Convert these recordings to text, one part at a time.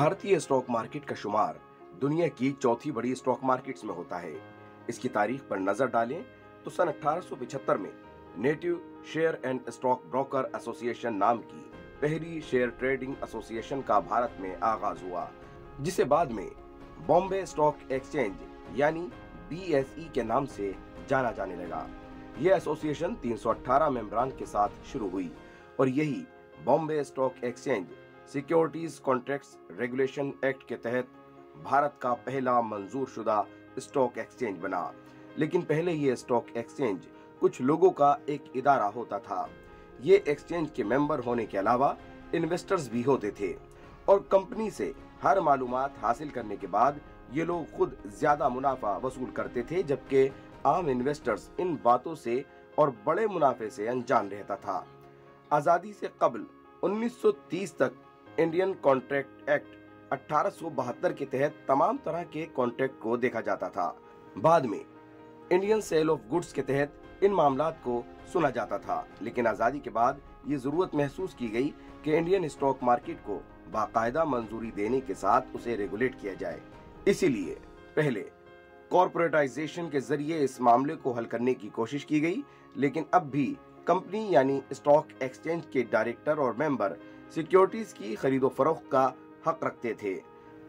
भारतीय stock market का शुमार दुनिया की चौथी बड़ी स्टॉक मार्केट्स में होता है इसकी तारीख पर नजर डालें तो सन 1875 में native share and stock broker association नाम की पहली शेयर ट्रेडिंग एसोसिएशन का भारत में आगाज हुआ जिसे बाद में बॉम्बे स्टॉक एक्सचेंज यानी बी e के नाम से जाना जाने लगा यह एसोसिएशन 318 सौ के साथ शुरू हुई और यही Bombay stock exchange securities contracts regulation act के तहत भारत का पहला मंजूर शुदा स्टॉक एक्सचेंज बना लेकिन पहले ये स्टॉक एक्सचेंज कुछ लोगों का एक इदारा होता था ये एक्सचेंज के मेंबर होने के अलावा इन्वेस्टर्स भी होते थे और कंपनी से हर मालूम हासिल करने के बाद ये लोग खुद ज्यादा मुनाफा वसूल करते थे जबकि आम इन्वेस्टर्स इन बातों से और बड़े मुनाफे से अनजान रहता था आज़ादी से कबल 1930 तक इंडियन कॉन्ट्रैक्ट एक्ट अठारह के तहत तमाम तरह के कॉन्ट्रैक्ट को देखा जाता था बाद में इंडियन सेल ऑफ गुड्स के तहत इन मामला को सुना जाता था लेकिन आज़ादी के बाद ये जरूरत महसूस की गई कि इंडियन स्टॉक मार्केट को बाकायदा मंजूरी देने के साथ उसे रेगुलेट किया जाए इसीलिए पहले कॉरपोरेटाइजेशन के जरिए इस मामले को हल करने की कोशिश की गई लेकिन अब भी कंपनी यानी स्टॉक एक्सचेंज के डायरेक्टर और मेंबर सिक्योरिटीज की खरीदो फरोख्त का हक रखते थे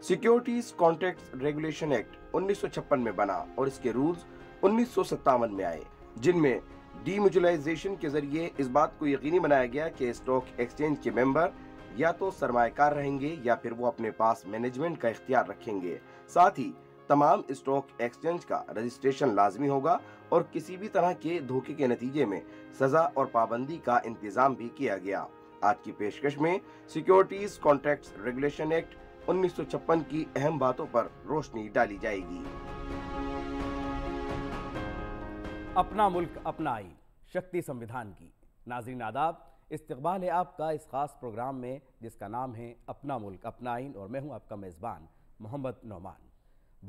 सिक्योरिटीज कॉन्ट्रैक्ट रेगुलेशन एक्ट छप्पन में बना और इसके रूल्स उन्नीस में आए जिनमें डीमुजलाइजेशन के जरिए इस बात को यकीनी बनाया गया कि स्टॉक एक्सचेंज के मेंबर या तो सरमाकार रहेंगे या फिर वो अपने पास मैनेजमेंट का इख्तियार रखेंगे साथ ही तमाम स्टॉक एक्सचेंज का रजिस्ट्रेशन लाजमी होगा और किसी भी तरह के धोखे के नतीजे में सजा और पाबंदी का इंतजाम भी किया गया आज की पेशकश में सिक्योरिटीज कॉन्ट्रैक्ट रेगुलेशन एक्ट उन्नीस की अहम बातों पर रोशनी डाली जाएगी अपना मुल्क अपना आई शक्ति संविधान की नाजरीन आदाब इस्तबाल है आपका इस खास प्रोग्राम में जिसका नाम है अपना मुल्क अपना आइन और मैं हूं आपका मेज़बान मोहम्मद नौमान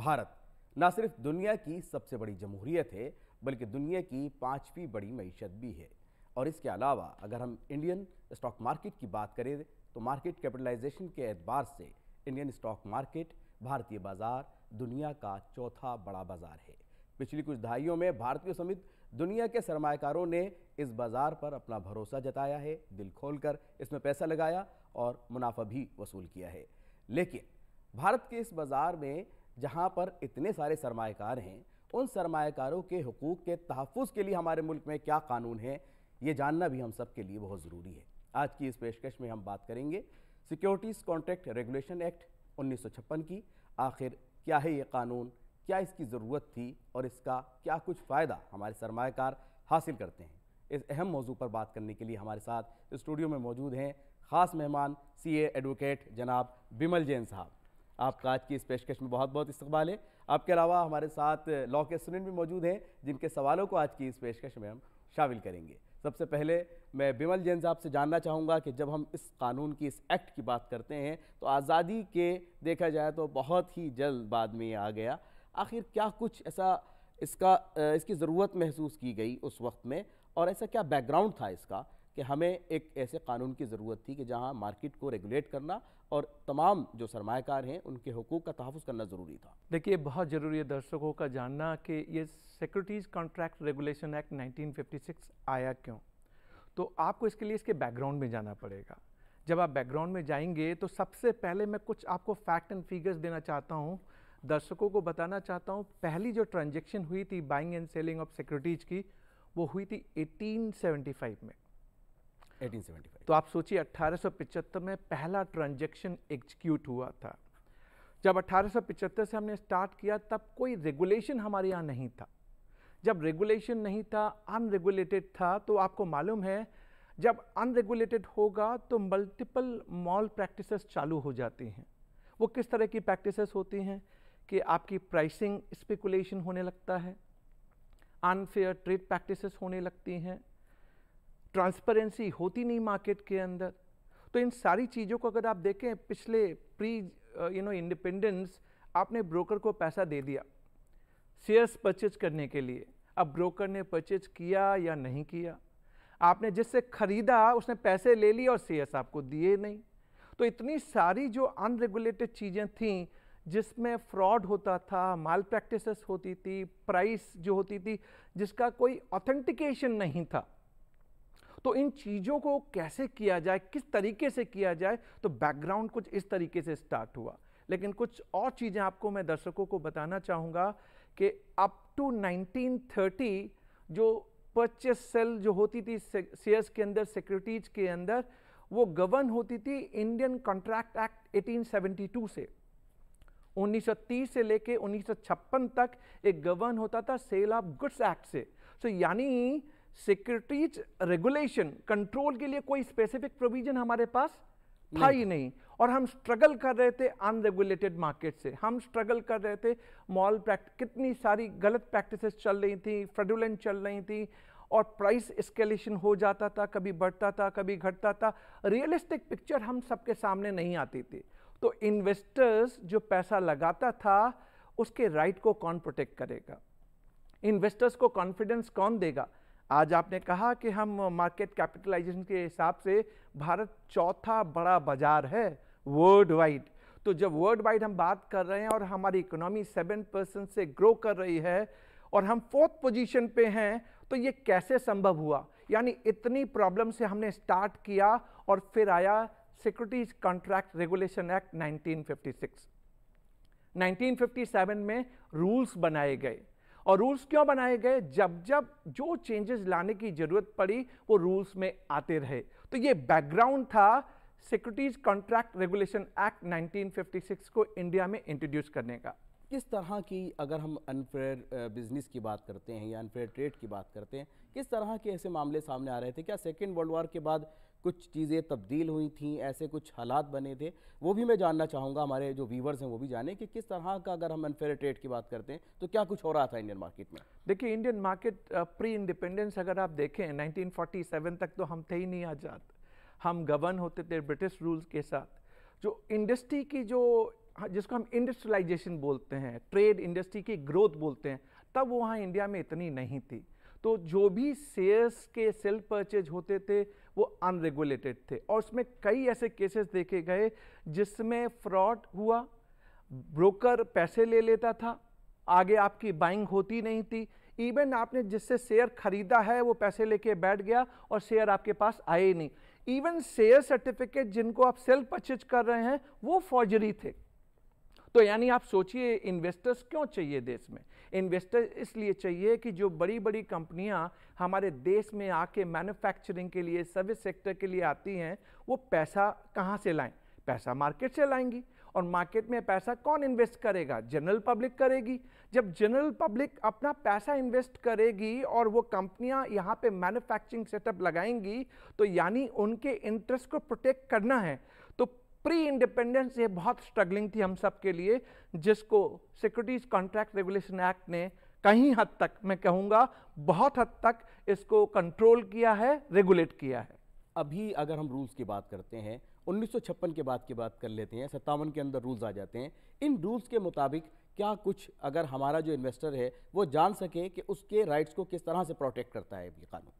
भारत न सिर्फ दुनिया की सबसे बड़ी जमहूरियत है बल्कि दुनिया की पांचवी बड़ी मीशत भी है और इसके अलावा अगर हम इंडियन स्टॉक मार्केट की बात करें तो मार्केट कैपिटलाइजेशन के एतबार से इंडियन स्टॉक मार्केट भारतीय बाजार दुनिया का चौथा बड़ा बाजार है पिछली कुछ दहाइयों में भारतीयों समेत दुनिया के सरमाकारों ने इस बाज़ार पर अपना भरोसा जताया है दिल खोलकर इसमें पैसा लगाया और मुनाफा भी वसूल किया है लेकिन भारत के इस बाज़ार में जहां पर इतने सारे सरमाकार हैं उन सरमाकारों के हकूक़ के तहफ़ के लिए हमारे मुल्क में क्या कानून है ये जानना भी हम सब के लिए बहुत ज़रूरी है आज की इस पेशकश में हम बात करेंगे सिक्योरिटीज़ कॉन्ट्रैक्ट रेगुलेशन एक्ट उन्नीस की आखिर क्या है ये कानून क्या इसकी ज़रूरत थी और इसका क्या कुछ फ़ायदा हमारे सरमाकार हासिल करते हैं इस अहम मौजू पर बात करने के लिए हमारे साथ स्टूडियो में मौजूद हैं ख़ास मेहमान सी एडवोकेट जनाब बिमल जैन साहब आपका आज की इस पेशकश में बहुत बहुत इस्तबाल है आपके अलावा हमारे साथ लॉ के स्टूडेंट भी मौजूद हैं जिनके सवालों को आज की इस पेशकश में हम शामिल करेंगे सबसे पहले मैं बिमल जैन साहब से जानना चाहूँगा कि जब हम इस कानून की इस एक्ट की बात करते हैं तो आज़ादी के देखा जाए तो बहुत ही जल्द बाद में आ गया आखिर क्या कुछ ऐसा इसका इसकी ज़रूरत महसूस की गई उस वक्त में और ऐसा क्या बैकग्राउंड था इसका कि हमें एक ऐसे कानून की ज़रूरत थी कि जहाँ मार्केट को रेगुलेट करना और तमाम जो सरमाकार हैं उनके हकूक़ का तहफ़ करना ज़रूरी था देखिए बहुत ज़रूरी है दर्शकों का जानना कि ये सिक्योरिटीज़ कॉन्ट्रैक्ट रेगुलेशन एक्ट 1956 आया क्यों तो आपको इसके लिए इसके बैकग्राउंड में जाना पड़ेगा जब आप बैकग्राउंड में जाएंगे तो सबसे पहले मैं कुछ आपको फैक्ट एंड फिगर्स देना चाहता हूँ दर्शकों को बताना चाहता हूँ पहली जो ट्रांजेक्शन हुई थी buying and selling of securities की वो हुई थी 1875 में 1875 तो आप सोचिए अट्ठारह में पहला ट्रांजेक्शन एग्जीक्यूट हुआ था जब अट्ठारह से हमने स्टार्ट किया तब कोई रेगुलेशन हमारे यहाँ नहीं था जब रेगुलेशन नहीं था अनरेगुलेटेड था तो आपको मालूम है जब अनरेगुलेटेड होगा तो मल्टीपल मॉल प्रैक्टिसेस चालू हो जाती हैं वो किस तरह की प्रैक्टिसेस होती हैं कि आपकी प्राइसिंग स्पेकुलेशन होने लगता है अनफेयर ट्रेड प्रैक्टिसेस होने लगती हैं ट्रांसपेरेंसी होती नहीं मार्केट के अंदर तो इन सारी चीज़ों को अगर आप देखें पिछले प्री यू नो इंडिपेंडेंस आपने ब्रोकर को पैसा दे दिया शेयर्स परचेज करने के लिए अब ब्रोकर ने परचेज किया या नहीं किया आपने जिससे ख़रीदा उसने पैसे ले लिए और शेयर्स आपको दिए नहीं तो इतनी सारी जो अनरेगुलेटेड चीज़ें थीं जिसमें फ्रॉड होता था माल प्रैक्टिस होती थी प्राइस जो होती थी जिसका कोई ऑथेंटिकेशन नहीं था तो इन चीज़ों को कैसे किया जाए किस तरीके से किया जाए तो बैकग्राउंड कुछ इस तरीके से स्टार्ट हुआ लेकिन कुछ और चीज़ें आपको मैं दर्शकों को बताना चाहूँगा कि अप टू 1930 जो परचेस सेल जो होती थी शेयर्स के अंदर सिक्योरिटीज के अंदर वो गवर्न होती थी इंडियन कॉन्ट्रैक्ट एक्ट 1872 से 1930 से लेके 1956 तक एक गवर्न होता था सेल ऑफ गुड्स एक्ट से सो so, यानी सिक्योरिटीज रेगुलेशन कंट्रोल के लिए कोई स्पेसिफिक प्रोविजन हमारे पास था ही नहीं और हम स्ट्रगल कर रहे थे अनरेगुलेटेड मार्केट से हम स्ट्रगल कर रहे थे मॉल प्रैक्टिस कितनी सारी गलत प्रैक्टिसेस चल रही थी फ्रेडुलेंट चल रही थी और प्राइस स्केलेशन हो जाता था कभी बढ़ता था कभी घटता था रियलिस्टिक पिक्चर हम सबके सामने नहीं आती थी तो इन्वेस्टर्स जो पैसा लगाता था उसके राइट को कौन प्रोटेक्ट करेगा इन्वेस्टर्स को कॉन्फिडेंस कौन देगा आज आपने कहा कि हम मार्केट कैपिटलाइजेशन के हिसाब से भारत चौथा बड़ा बाजार है वर्ल्ड वाइड तो जब वर्ल्ड वाइड हम बात कर रहे हैं और हमारी इकोनॉमी सेवन परसेंट से ग्रो कर रही है और हम फोर्थ पोजीशन पे हैं तो ये कैसे संभव हुआ यानी इतनी प्रॉब्लम से हमने स्टार्ट किया और फिर आया सिक्योरिटीज कॉन्ट्रैक्ट रेगुलेशन एक्ट 1956 1957 में रूल्स बनाए गए और रूल्स क्यों बनाए गए जब जब जो चेंजेस लाने की जरूरत पड़ी वो रूल्स में आते रहे तो ये बैकग्राउंड था सिक्योरिटीज कॉन्ट्रैक्ट रेगुलेशन एक्ट 1956 को इंडिया में इंट्रोड्यूस करने का किस तरह की अगर हम अनफेयर बिजनेस की बात करते हैं या अनफेयर ट्रेड की बात करते हैं किस तरह के ऐसे मामले सामने आ रहे थे क्या सेकेंड वर्ल्ड वॉर के बाद कुछ चीज़ें तब्दील हुई थी ऐसे कुछ हालात बने थे वो भी मैं जानना चाहूँगा हमारे जो व्यूवर्स हैं वो भी जाने कि किस तरह का अगर हम अनफेयर ट्रेड की बात करते हैं तो क्या कुछ हो रहा था इंडियन मार्केट में देखिए इंडियन मार्केट प्री इंडिपेंडेंस अगर आप देखें नाइनटीन तक तो हम थे ही नहीं आज़ाद हम गवर्न होते थे ब्रिटिश रूल्स के साथ जो इंडस्ट्री की जो हाँ, जिसको हम इंडस्ट्रियलाइजेशन बोलते हैं ट्रेड इंडस्ट्री की ग्रोथ बोलते हैं तब वहाँ इंडिया में इतनी नहीं थी तो जो भी शेयर्स के सेल परचेज होते थे वो अनरेगुलेटेड थे और उसमें कई ऐसे केसेस देखे गए जिसमें फ्रॉड हुआ ब्रोकर पैसे ले लेता था आगे आपकी बाइंग होती नहीं थी इवन आपने जिससे शेयर खरीदा है वो पैसे लेके बैठ गया और शेयर आपके पास आए नहीं इवन शेयर सर्टिफिकेट जिनको आप सेल परचेज कर रहे हैं वो फॉर्जरी थे तो यानी आप सोचिए इन्वेस्टर्स क्यों चाहिए देश में इन्वेस्टर्स इसलिए चाहिए कि जो बड़ी बड़ी कंपनियां हमारे देश में आके मैन्युफैक्चरिंग के लिए सर्विस सेक्टर के लिए आती हैं वो पैसा कहाँ से लाएं पैसा मार्केट से लाएंगी और मार्केट में पैसा कौन इन्वेस्ट करेगा जनरल पब्लिक करेगी जब जनरल पब्लिक अपना पैसा इन्वेस्ट करेगी और वो कंपनियां यहाँ पे मैन्युफैक्चरिंग सेटअप लगाएंगी तो यानी उनके इंटरेस्ट को प्रोटेक्ट करना है प्री इंडिपेंडेंस ये बहुत स्ट्रगलिंग थी हम सब के लिए जिसको सिक्योरिटीज कॉन्ट्रैक्ट रेगुलेशन एक्ट ने कहीं हद तक मैं कहूँगा बहुत हद तक इसको कंट्रोल किया है रेगुलेट किया है अभी अगर हम रूल्स की बात करते हैं 1956 के बाद की बात कर लेते हैं सत्तावन के अंदर रूल्स आ जाते हैं इन रूल्स के मुताबिक क्या कुछ अगर हमारा जो इन्वेस्टर है वो जान सके कि उसके राइट्स को किस तरह से प्रोटेक्ट करता है ये कानून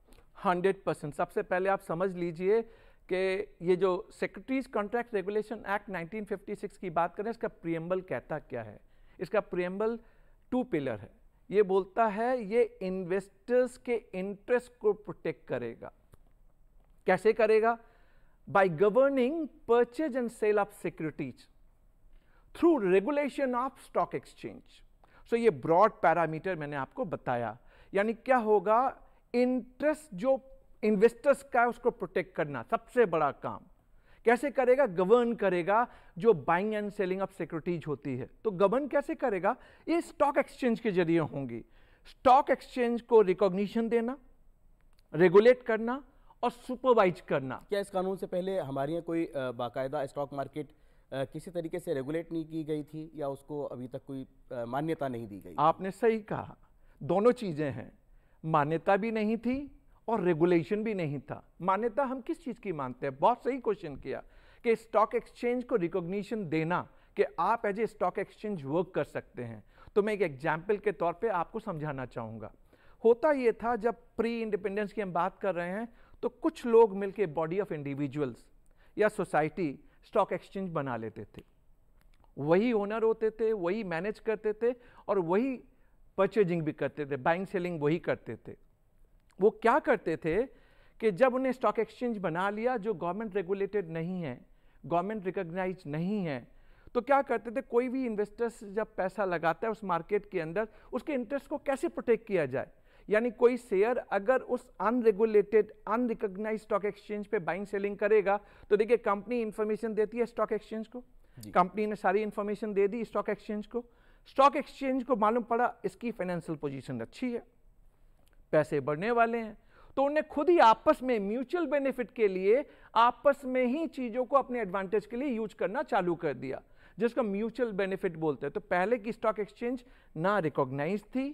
हंड्रेड परसेंट सबसे पहले आप समझ लीजिए कि ये जो सेक्रेटरीज कॉन्ट्रैक्ट रेगुलेशन एक्ट 1956 की बात करें इसका प्रियम्बल कहता क्या है इसका प्रियम्बल टू पिलर है ये बोलता है ये इन्वेस्टर्स के इंटरेस्ट को प्रोटेक्ट करेगा कैसे करेगा by governing purchase and sale of securities through regulation of stock exchange so ये ब्रॉड पैरामीटर मैंने आपको बताया यानी क्या होगा इंटरेस्ट जो इन्वेस्टर्स का उसको प्रोटेक्ट करना सबसे बड़ा काम कैसे करेगा गवर्न करेगा जो buying and selling of securities होती है तो गवर्न कैसे करेगा ये स्टॉक एक्सचेंज के जरिए होंगी स्टॉक एक्सचेंज को रिकॉग्निशन देना रेगुलेट करना और सुपरवाइज करना क्या इस कानून से पहले हमारे यहाँ कोई बाकायदा स्टॉक मार्केट किसी तरीके से रेगुलेट नहीं की गई थी या उसको अभी तक कोई मान्यता नहीं दी गई आपने सही कहा दोनों चीज़ें हैं मान्यता भी नहीं थी और रेगुलेशन भी नहीं था मान्यता हम किस चीज़ की मानते हैं बहुत सही क्वेश्चन किया कि स्टॉक एक्सचेंज को रिकॉग्निशन देना कि आप as a stock exchange work कर सकते हैं तो मैं एक एग्जाम्पल के तौर पे आपको समझाना चाहूँगा होता ये था जब प्री इंडिपेंडेंस की हम बात कर रहे हैं तो कुछ लोग मिलके बॉडी ऑफ इंडिविजुअल्स या सोसाइटी स्टॉक एक्सचेंज बना लेते थे वही ओनर होते थे वही मैनेज करते थे और वही परचेजिंग भी करते थे बाइंग सेलिंग वही करते थे वो क्या करते थे कि जब उन्हें स्टॉक एक्सचेंज बना लिया जो गवर्नमेंट रेगुलेटेड नहीं है गवर्नमेंट रिकग्नाइज नहीं है तो क्या करते थे कोई भी इन्वेस्टर्स जब पैसा लगाता है उस मार्केट के अंदर उसके इंटरेस्ट को कैसे प्रोटेक्ट किया जाए यानी कोई शेयर अगर उस अनरेगुलेटेड अनरिकग्नाइज स्टॉक एक्सचेंज पे बाइंग सेलिंग करेगा तो देखिए कंपनी इन्फॉर्मेशन देती है स्टॉक एक्सचेंज को कंपनी ने सारी इन्फॉर्मेशन दे दी स्टॉक एक्सचेंज को स्टॉक एक्सचेंज को मालूम पड़ा इसकी फाइनेंशियल पोजीशन अच्छी है पैसे बढ़ने वाले हैं तो उन्हें खुद ही आपस में म्यूचुअल बेनिफिट के लिए आपस में ही चीज़ों को अपने एडवांटेज के लिए यूज करना चालू कर दिया जिसको म्यूचुअल बेनिफिट बोलते हैं तो पहले की स्टॉक एक्सचेंज ना रिकॉग्नाइज थी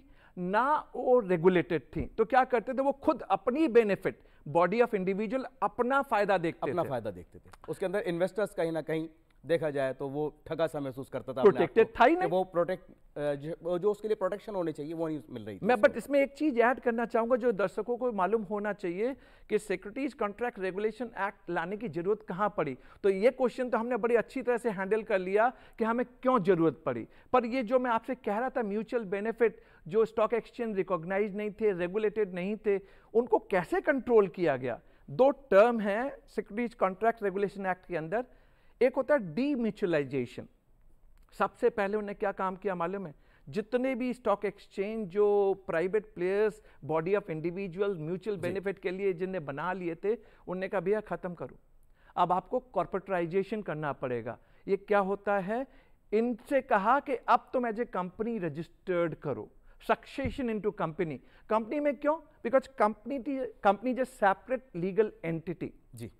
ना वो रेगुलेटेड थी तो क्या करते थे वो खुद अपनी बेनिफिट बॉडी ऑफ इंडिविजुअल अपना फायदा देखते अपना फायदा देखते थे उसके अंदर इन्वेस्टर्स कहीं ना कहीं देखा जाए तो वो ठगा सा महसूस करता था प्रोटेक्टेड था ही नहीं वो प्रोटेक्ट जो उसके लिए प्रोटेक्शन होनी चाहिए वो नहीं मिल रही मैं बट इसमें एक चीज ऐड करना चाहूंगा जो दर्शकों को मालूम होना चाहिए कि सिक्योरिटीज कॉन्ट्रैक्ट रेगुलेशन एक्ट लाने की जरूरत कहां पड़ी तो ये क्वेश्चन तो हमने बड़ी अच्छी तरह से हैंडल कर लिया कि हमें क्यों जरूरत पड़ी पर ये जो मैं आपसे कह रहा था म्यूचुअल बेनिफिट जो स्टॉक एक्सचेंज रिकॉग्नाइज नहीं थे रेगुलेटेड नहीं थे उनको कैसे कंट्रोल किया गया दो टर्म है सिक्योरिटीज कॉन्ट्रैक्ट रेगुलेशन एक्ट के अंदर एक होता है म्यूचुअलाइजेशन सबसे पहले उन्हें क्या काम किया मालूम है जितने भी स्टॉक एक्सचेंज जो private players body of individual mutual benefit के लिए जिनने बना लिए थे उनने कहा भैया ख़त्म करो अब आपको कॉर्पोरेटराइजेशन करना पड़ेगा ये क्या होता है इनसे कहा कि अब तुम एज ए कंपनी रजिस्टर्ड करो सक्सेशन इनटू कंपनी कंपनी में क्यों because company company is separate legal entity जी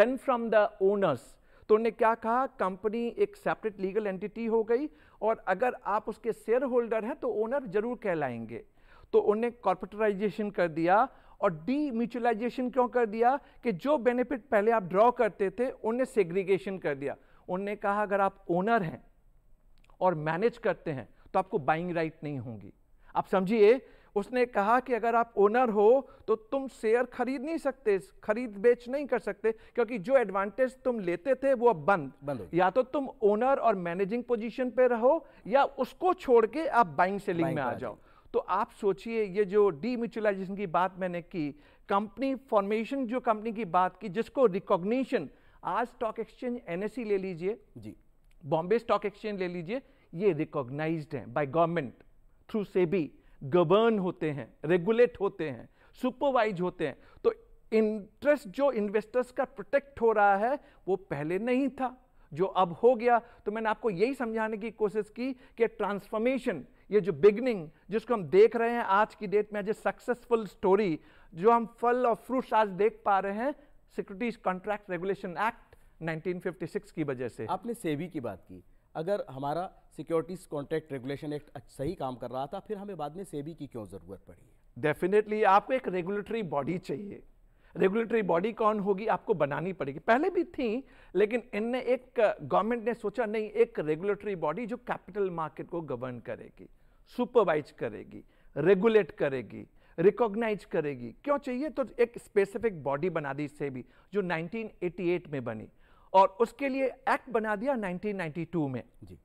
देन फ्रॉम द ओनर्स तो उन्होंने क्या कहा कंपनी एक सेपरेट लीगल एंटिटी हो गई और अगर आप उसके शेयर होल्डर हैं तो ओनर जरूर कहलाएंगे तो उन्हें कॉर्पोरेटराइजेशन कर दिया और डी म्यूचुअलाइजेशन क्यों कर दिया कि जो बेनिफिट पहले आप ड्रॉ करते थे उन्हें सेग्रीगेशन कर दिया उन्होंने कहा अगर आप ओनर हैं और मैनेज करते हैं तो आपको बाइंग राइट नहीं होंगी आप समझिए उसने कहा कि अगर आप ओनर हो तो तुम शेयर खरीद नहीं सकते खरीद बेच नहीं कर सकते क्योंकि जो एडवांटेज तुम लेते थे वो अब बंद बंद या तो तुम ओनर और मैनेजिंग पोजीशन पे रहो या उसको छोड़ के आप बाइंग सेलिंग में आ जाओ तो आप सोचिए ये जो डीम्यूचुअलाइजेशन की बात मैंने की कंपनी फॉर्मेशन जो कंपनी की बात की जिसको रिकॉग्निशन आज स्टॉक एक्सचेंज एनएससी ले लीजिए जी बॉम्बे स्टॉक एक्सचेंज ले लीजिए ये रिकॉग्नाइज्ड है by government through SEBI govern होते हैं रेगुलेट होते हैं सुपरवाइज होते हैं तो इंटरेस्ट जो इन्वेस्टर्स का प्रोटेक्ट हो रहा है वो पहले नहीं था जो अब हो गया तो मैंने आपको यही समझाने की कोशिश की कि ट्रांसफॉर्मेशन ये जो बिगनिंग जिसको हम देख रहे हैं आज की डेट में आज ए सक्सेसफुल स्टोरी जो हम फल और फ्रूट्स आज देख पा रहे हैं सिक्योरिटीज कॉन्ट्रैक्ट रेगुलेशन एक्ट 1956 की वजह से आपने सेबी की बात की अगर हमारा सिक्योरिटीज़ कॉन्ट्रैक्ट रेगुलेशन एक्ट सही काम कर रहा था फिर हमें बाद में सेबी की क्यों ज़रूरत पड़ी है डेफिनेटली आपको एक रेगुलेटरी बॉडी चाहिए रेगुलेटरी बॉडी कौन होगी आपको बनानी पड़ेगी पहले भी थी लेकिन इनने एक गवर्नमेंट ने सोचा नहीं एक रेगुलेटरी बॉडी जो कैपिटल मार्केट को गवर्न करेगी सुपरवाइज करेगी रेगुलेट करेगी रिकॉग्नाइज करेगी क्यों चाहिए तो एक स्पेसिफिक बॉडी बना दी सेबी जो 1988 में बनी और उसके लिए एक्ट बना दिया 1992 में जी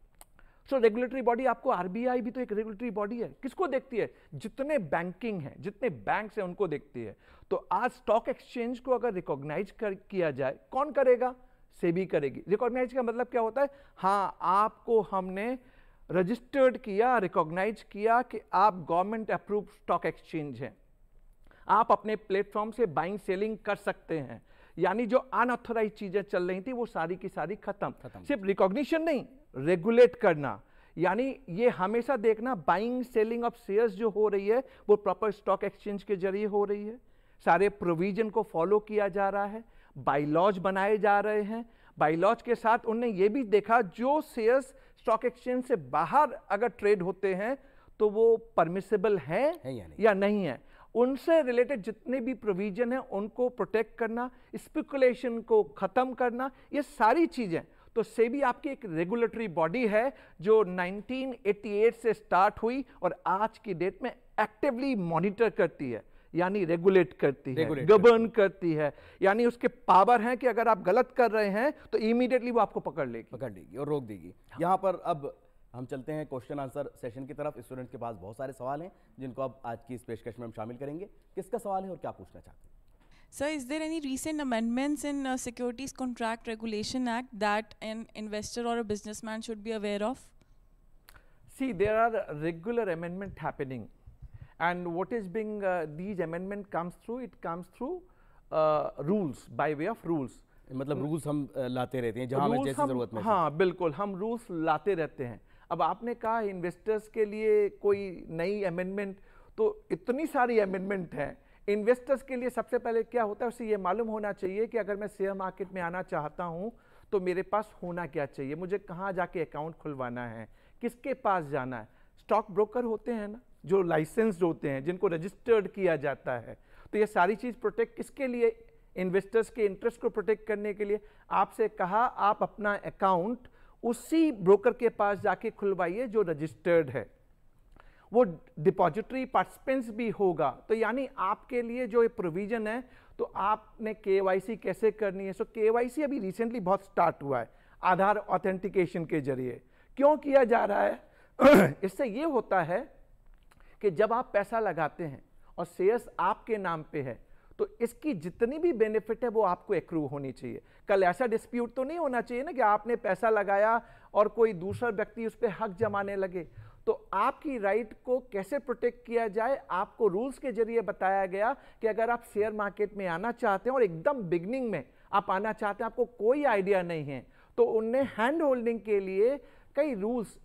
सो रेगुलेटरी बॉडी आपको आरबीआई भी तो एक रेगुलेटरी बॉडी है किसको देखती है जितने बैंकिंग है जितने बैंक है उनको देखती है तो आज स्टॉक एक्सचेंज को अगर रिकॉग्नाइज कर किया जाए कौन करेगा सेबी करेगी रिकॉग्नाइज का मतलब क्या होता है हाँ आपको हमने रजिस्टर्ड किया रिकॉग्नाइज किया कि आप गवर्नमेंट अप्रूव स्टॉक एक्सचेंज हैं आप अपने प्लेटफॉर्म से बाइंग सेलिंग कर सकते हैं यानी जो अनऑथोराइज चीजें चल रही थी वो सारी की सारी खत्म सिर्फ रिकॉग्निशन नहीं रेगुलेट करना यानी ये हमेशा देखना बाइंग सेलिंग ऑफ शेयर्स जो हो रही है वो प्रॉपर स्टॉक एक्सचेंज के जरिए हो रही है सारे प्रोविजन को फॉलो किया जा रहा है बाइलॉज बनाए जा रहे हैं बाइलॉज के साथ उनने ये भी देखा जो शेयर्स स्टॉक एक्सचेंज से बाहर अगर ट्रेड होते हैं तो वो परमिसेबल हैं है या नहीं, या नहीं है उनसे रिलेटेड जितने भी प्रोविजन हैं उनको प्रोटेक्ट करना स्पेकुलेशन को ख़त्म करना ये सारी चीज़ें तो सेबी आपकी एक रेगुलेटरी बॉडी है जो 1988 से स्टार्ट हुई और आज की डेट में एक्टिवली मॉनिटर करती है यानी रेगुलेट करती है गवर्न करती है यानी उसके पावर हैं कि अगर आप गलत कर रहे हैं तो इमीडिएटली वो आपको पकड़ लेगी पकड़ लेगी और रोक देगी यहाँ पर अब हम चलते हैं क्वेश्चन आंसर सेशन की तरफ स्टूडेंट्स के पास बहुत सारे सवाल हैं जिनको अब आज की इस पेशकश में हम शामिल करेंगे किसका सवाल है और क्या पूछना चाहते हैं sir is there any recent amendments in securities contract regulation act that an investor और business man should be aware of see there are regular amendment happening and what is being these amendment comes through it comes through rules by way of rules मतलब rules हम uh, लाते रहते हैं जहां में जैसे हम, जरूरत में हाँ बिल्कुल हम रूल्स लाते रहते हैं अब आपने कहा इन्वेस्टर्स के लिए कोई नई अमेंडमेंट तो इतनी सारी अमेंडमेंट हैं इन्वेस्टर्स के लिए सबसे पहले क्या होता है उसे ये मालूम होना चाहिए कि अगर मैं शेयर मार्केट में आना चाहता हूँ तो मेरे पास होना क्या चाहिए मुझे कहाँ जाके अकाउंट खुलवाना है किसके पास जाना है स्टॉक ब्रोकर होते हैं ना जो लाइसेंस होते हैं जिनको रजिस्टर्ड किया जाता है तो ये सारी चीज़ प्रोटेक्ट किसके लिए इन्वेस्टर्स के इंटरेस्ट को प्रोटेक्ट करने के लिए आपसे कहा आप अपना अकाउंट उसी ब्रोकर के पास जाके खुलवाइए जो रजिस्टर्ड है वो डिपॉजिटरी पार्टिसिपेंट्स भी होगा तो यानी आपके लिए जो ये प्रोविजन है तो आपने के कैसे करनी है सो के अभी रिसेंटली बहुत स्टार्ट हुआ है आधार ऑथेंटिकेशन के जरिए क्यों किया जा रहा है इससे ये होता है कि जब आप पैसा लगाते हैं और शेयर्स आपके नाम पे है तो इसकी जितनी भी बेनिफिट है वो आपको एक्रू होनी चाहिए कल ऐसा डिस्प्यूट तो नहीं होना चाहिए ना कि आपने पैसा लगाया और कोई दूसरा व्यक्ति उस पर हक जमाने लगे तो आपकी राइट को कैसे प्रोटेक्ट किया जाए आपको रूल्स के जरिए बताया गया कि अगर आप शेयर मार्केट में आना चाहते हैं और एकदम बिगनिंग में आप आना चाहते हैं आपको कोई आइडिया नहीं है तो उनने हैंड होल्डिंग के लिए कई रूल्स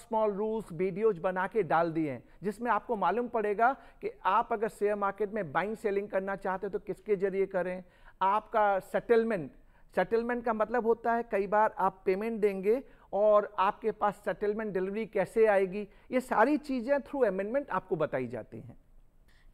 स्मॉल रूल्स वीडियोज बना के डाल दिए हैं जिसमें आपको मालूम पड़ेगा कि आप अगर शेयर मार्केट में बाइंग सेलिंग करना चाहते हो तो किसके जरिए करें आपका सेटलमेंट सेटलमेंट का मतलब होता है कई बार आप पेमेंट देंगे और आपके पास सेटलमेंट डिलीवरी कैसे आएगी ये सारी चीज़ें थ्रू अमेंडमेंट आपको बताई जाती हैं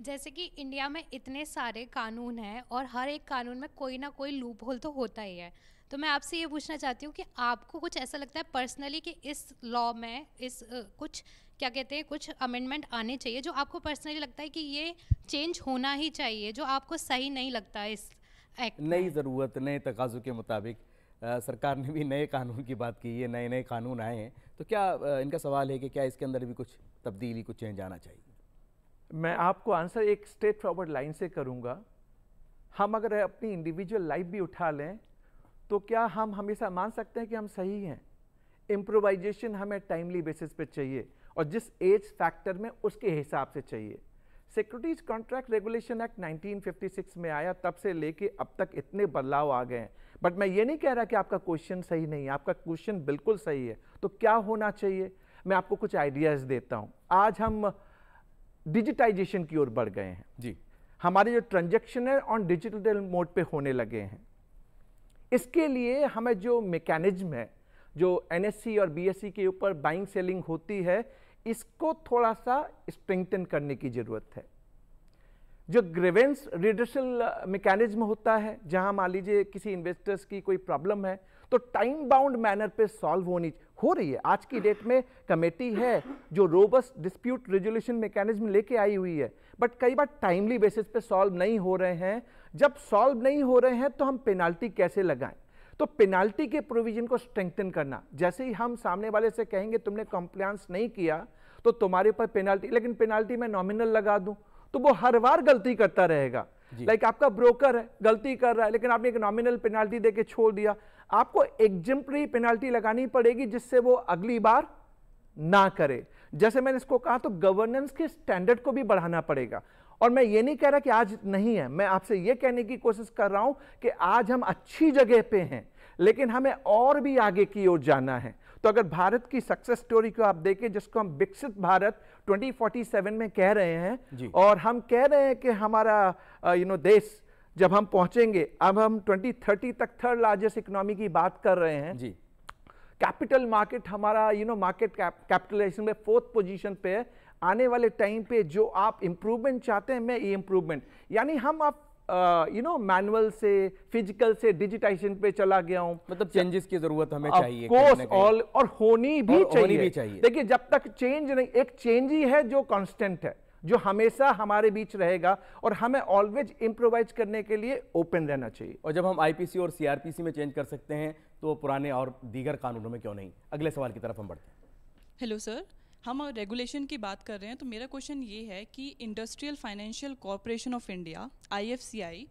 जैसे कि इंडिया में इतने सारे कानून हैं और हर एक कानून में कोई ना कोई लूप होल तो होता ही है तो मैं आपसे ये पूछना चाहती हूँ कि आपको कुछ ऐसा लगता है पर्सनली कि इस लॉ में इस कुछ क्या कहते हैं कुछ अमेंडमेंट आने चाहिए जो आपको पर्सनली लगता है कि ये चेंज होना ही चाहिए जो आपको सही नहीं लगता इस एक्ट नई ज़रूरत नए तकाजों के मुताबिक आ, सरकार ने भी नए कानून की बात की है नए नए कानून आए हैं तो क्या आ, इनका सवाल है कि क्या इसके अंदर भी कुछ तब्दीली कुछ चेंज आना चाहिए मैं आपको आंसर एक स्ट्रेट फॉरवर्ड लाइन से करूँगा हम अगर अपनी इंडिविजुअल लाइफ भी उठा लें तो क्या हम हमेशा मान सकते हैं कि हम सही हैं इम्प्रोवाइजेशन हमें टाइमली बेसिस पे चाहिए और जिस एज फैक्टर में उसके हिसाब से चाहिए सिक्योरिटीज कॉन्ट्रैक्ट रेगुलेशन एक्ट 1956 में आया तब से लेके अब तक इतने बदलाव आ गए हैं बट मैं ये नहीं कह रहा कि आपका क्वेश्चन सही नहीं है आपका क्वेश्चन बिल्कुल सही है तो क्या होना चाहिए मैं आपको कुछ आइडियाज़ देता हूँ आज हम डिजिटाइजेशन की ओर बढ़ गए हैं जी हमारे जो ट्रांजेक्शन है ऑन डिजिटल मोड पे होने लगे हैं इसके लिए हमें जो मेकेनिज्म है जो एन और बी के ऊपर बाइंग सेलिंग होती है इसको थोड़ा सा स्ट्रेंथन करने की ज़रूरत है जो ग्रेवेंस रिडर्सल मेकेनिज्म होता है जहां मान लीजिए किसी इन्वेस्टर्स की कोई प्रॉब्लम है तो टाइम बाउंड मैनर पे सॉल्व होनी हो रही है आज की डेट में कमेटी है जो रोबस्ट डिस्प्यूट रेजोल्यूशन मैकेनिज्म लेके आई हुई है बट कई बार टाइमली बेसिस पे सॉल्व नहीं हो रहे हैं जब सॉल्व नहीं हो रहे हैं तो हम पेनाल्टी कैसे लगाएं तो पेनाल्टी के प्रोविजन को स्ट्रेंथन करना जैसे ही हम सामने वाले से कहेंगे तुमने कंप्लायंस नहीं किया तो तुम्हारे ऊपर पेनाल्टी लेकिन पेनाल्टी मैं नॉमिनल लगा दूं तो वो हर बार गलती करता रहेगा लाइक आपका ब्रोकर है गलती कर रहा है लेकिन आपने एक नॉमिनल पेनाल्टी देके छोड़ दिया आपको एग्जम्परी पेनाल्टी लगानी पड़ेगी जिससे वो अगली बार ना करे जैसे मैंने इसको कहा तो गवर्नेंस के स्टैंडर्ड को भी बढ़ाना पड़ेगा और मैं ये नहीं कह रहा कि आज नहीं है मैं आपसे ये कहने की कोशिश कर रहा हूं कि आज हम अच्छी जगह पे हैं लेकिन हमें और भी आगे की ओर जाना है तो अगर भारत की सक्सेस स्टोरी को आप देखें जिसको हम विकसित भारत 2047 में कह रहे हैं और हम कह रहे हैं कि हमारा यू नो देश जब हम पहुंचेंगे अब हम 2030 तक थर्ड लार्जेस्ट इकोनॉमी की बात कर रहे हैं जी कैपिटल मार्केट हमारा यू नो मार्केट कैपिटलाइजेशन में फोर्थ पोजीशन पे है आने वाले टाइम पे जो आप इम्प्रूवमेंट चाहते हैं मैं ये इम्प्रूवमेंट यानी हम आप यू नो मैनुअल से फिजिकल से डिजिटाइजेशन पे चला गया हूँ मतलब चेंजेस की जरूरत हमें चाहिए कोर्स ऑल और होनी भी और चाहिए, होनी भी चाहिए। देखिए जब तक चेंज नहीं एक चेंज ही है जो कांस्टेंट है जो हमेशा हमारे बीच रहेगा और हमें ऑलवेज इम्प्रोवाइज करने के लिए ओपन रहना चाहिए और जब हम आईपीसी और सीआरपीसी में चेंज कर सकते हैं तो पुराने और दीगर कानूनों में क्यों नहीं अगले सवाल की तरफ हम बढ़ते हैं हेलो सर हम रेगुलेशन की बात कर रहे हैं तो मेरा क्वेश्चन ये है कि industrial financial corporation of India I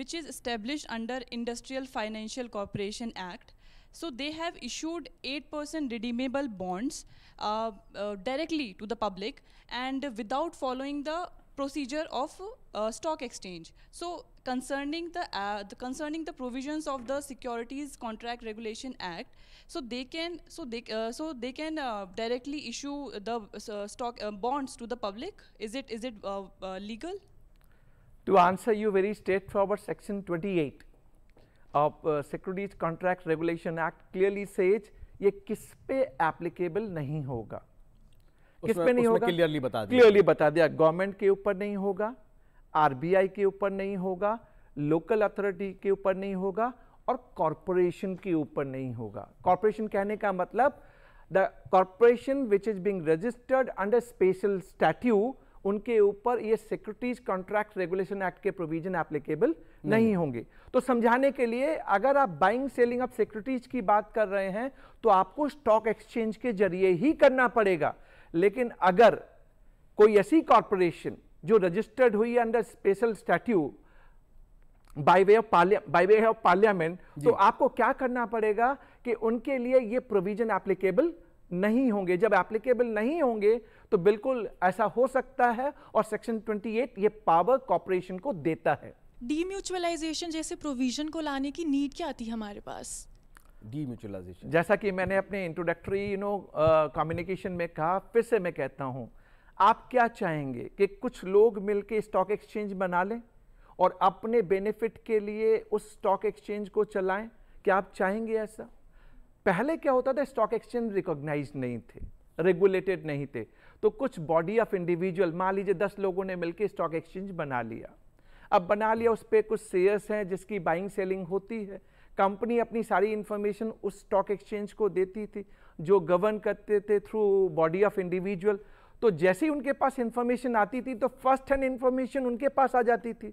which is establish under industrial financial corporation act so they have issued eight percent redeemable bonds directly to the public and without following the procedure of uh, stock exchange. So concerning the, uh, the, concerning the provisions of the Securities Contract Regulation Act, so they can so they uh, so they can uh, directly issue the uh, stock uh, bonds to the public. Is it is it legal? To answer you very straightforward, Section 28 of Securities Contract Regulation Act clearly says ये किस पे applicable नहीं होगा किस पे नहीं होगा clearly बता दिया क्लियरली बता दिया गवर्नमेंट के ऊपर नहीं होगा आरबीआई के ऊपर नहीं होगा लोकल अथॉरिटी के ऊपर नहीं होगा और कॉरपोरेशन के ऊपर नहीं होगा कॉरपोरेशन कहने का मतलब the corporation which is being registered under special statute उनके ऊपर ये सिक्योरिटीज कॉन्ट्रैक्ट रेगुलेशन एक्ट के प्रोविजन एप्लीकेबल नहीं होंगे तो समझाने के लिए अगर आप बाइंग सेलिंग ऑफ सिक्योरिटीज की बात कर रहे हैं तो आपको स्टॉक एक्सचेंज के जरिए ही करना पड़ेगा लेकिन अगर कोई ऐसी कॉरपोरेशन जो रजिस्टर्ड हुई under special statute by way of by way of parliament तो आपको क्या करना पड़ेगा कि उनके लिए ये प्रोविजन एप्लीकेबल नहीं होंगे जब एप्लीकेबल नहीं होंगे तो बिल्कुल ऐसा हो सकता है और सेक्शन 28 ये पावर कॉरपोरेशन को देता है डीम्यूचुअलाइजेशन जैसे प्रोविजन को लाने की नीड क्या आती है हमारे पास डीम्यूचुअलाइजेशन जैसा कि मैंने अपने इंट्रोडक्टरी यू नो कम्युनिकेशन में कहा फिर से मैं कहता हूँ आप क्या चाहेंगे कि कुछ लोग मिलके स्टॉक एक्सचेंज बना लें और अपने बेनिफिट के लिए उस स्टॉक एक्सचेंज को चलाएं क्या आप चाहेंगे ऐसा पहले क्या होता था स्टॉक एक्सचेंज रिकॉग्नाइज नहीं थे रेगुलेटेड नहीं थे तो कुछ बॉडी ऑफ इंडिविजुअल मान लीजिए दस लोगों ने मिलकर स्टॉक एक्सचेंज बना लिया अब बना लिया उस पर कुछ शेयर्स हैं जिसकी बाइंग सेलिंग होती है कंपनी अपनी सारी इन्फॉर्मेशन उस स्टॉक एक्सचेंज को देती थी जो गवर्न करते थे थ्रू बॉडी ऑफ इंडिविजुअल तो जैसे ही उनके पास इन्फॉर्मेशन आती थी तो फर्स्ट हैंड इन्फॉर्मेशन उनके पास आ जाती थी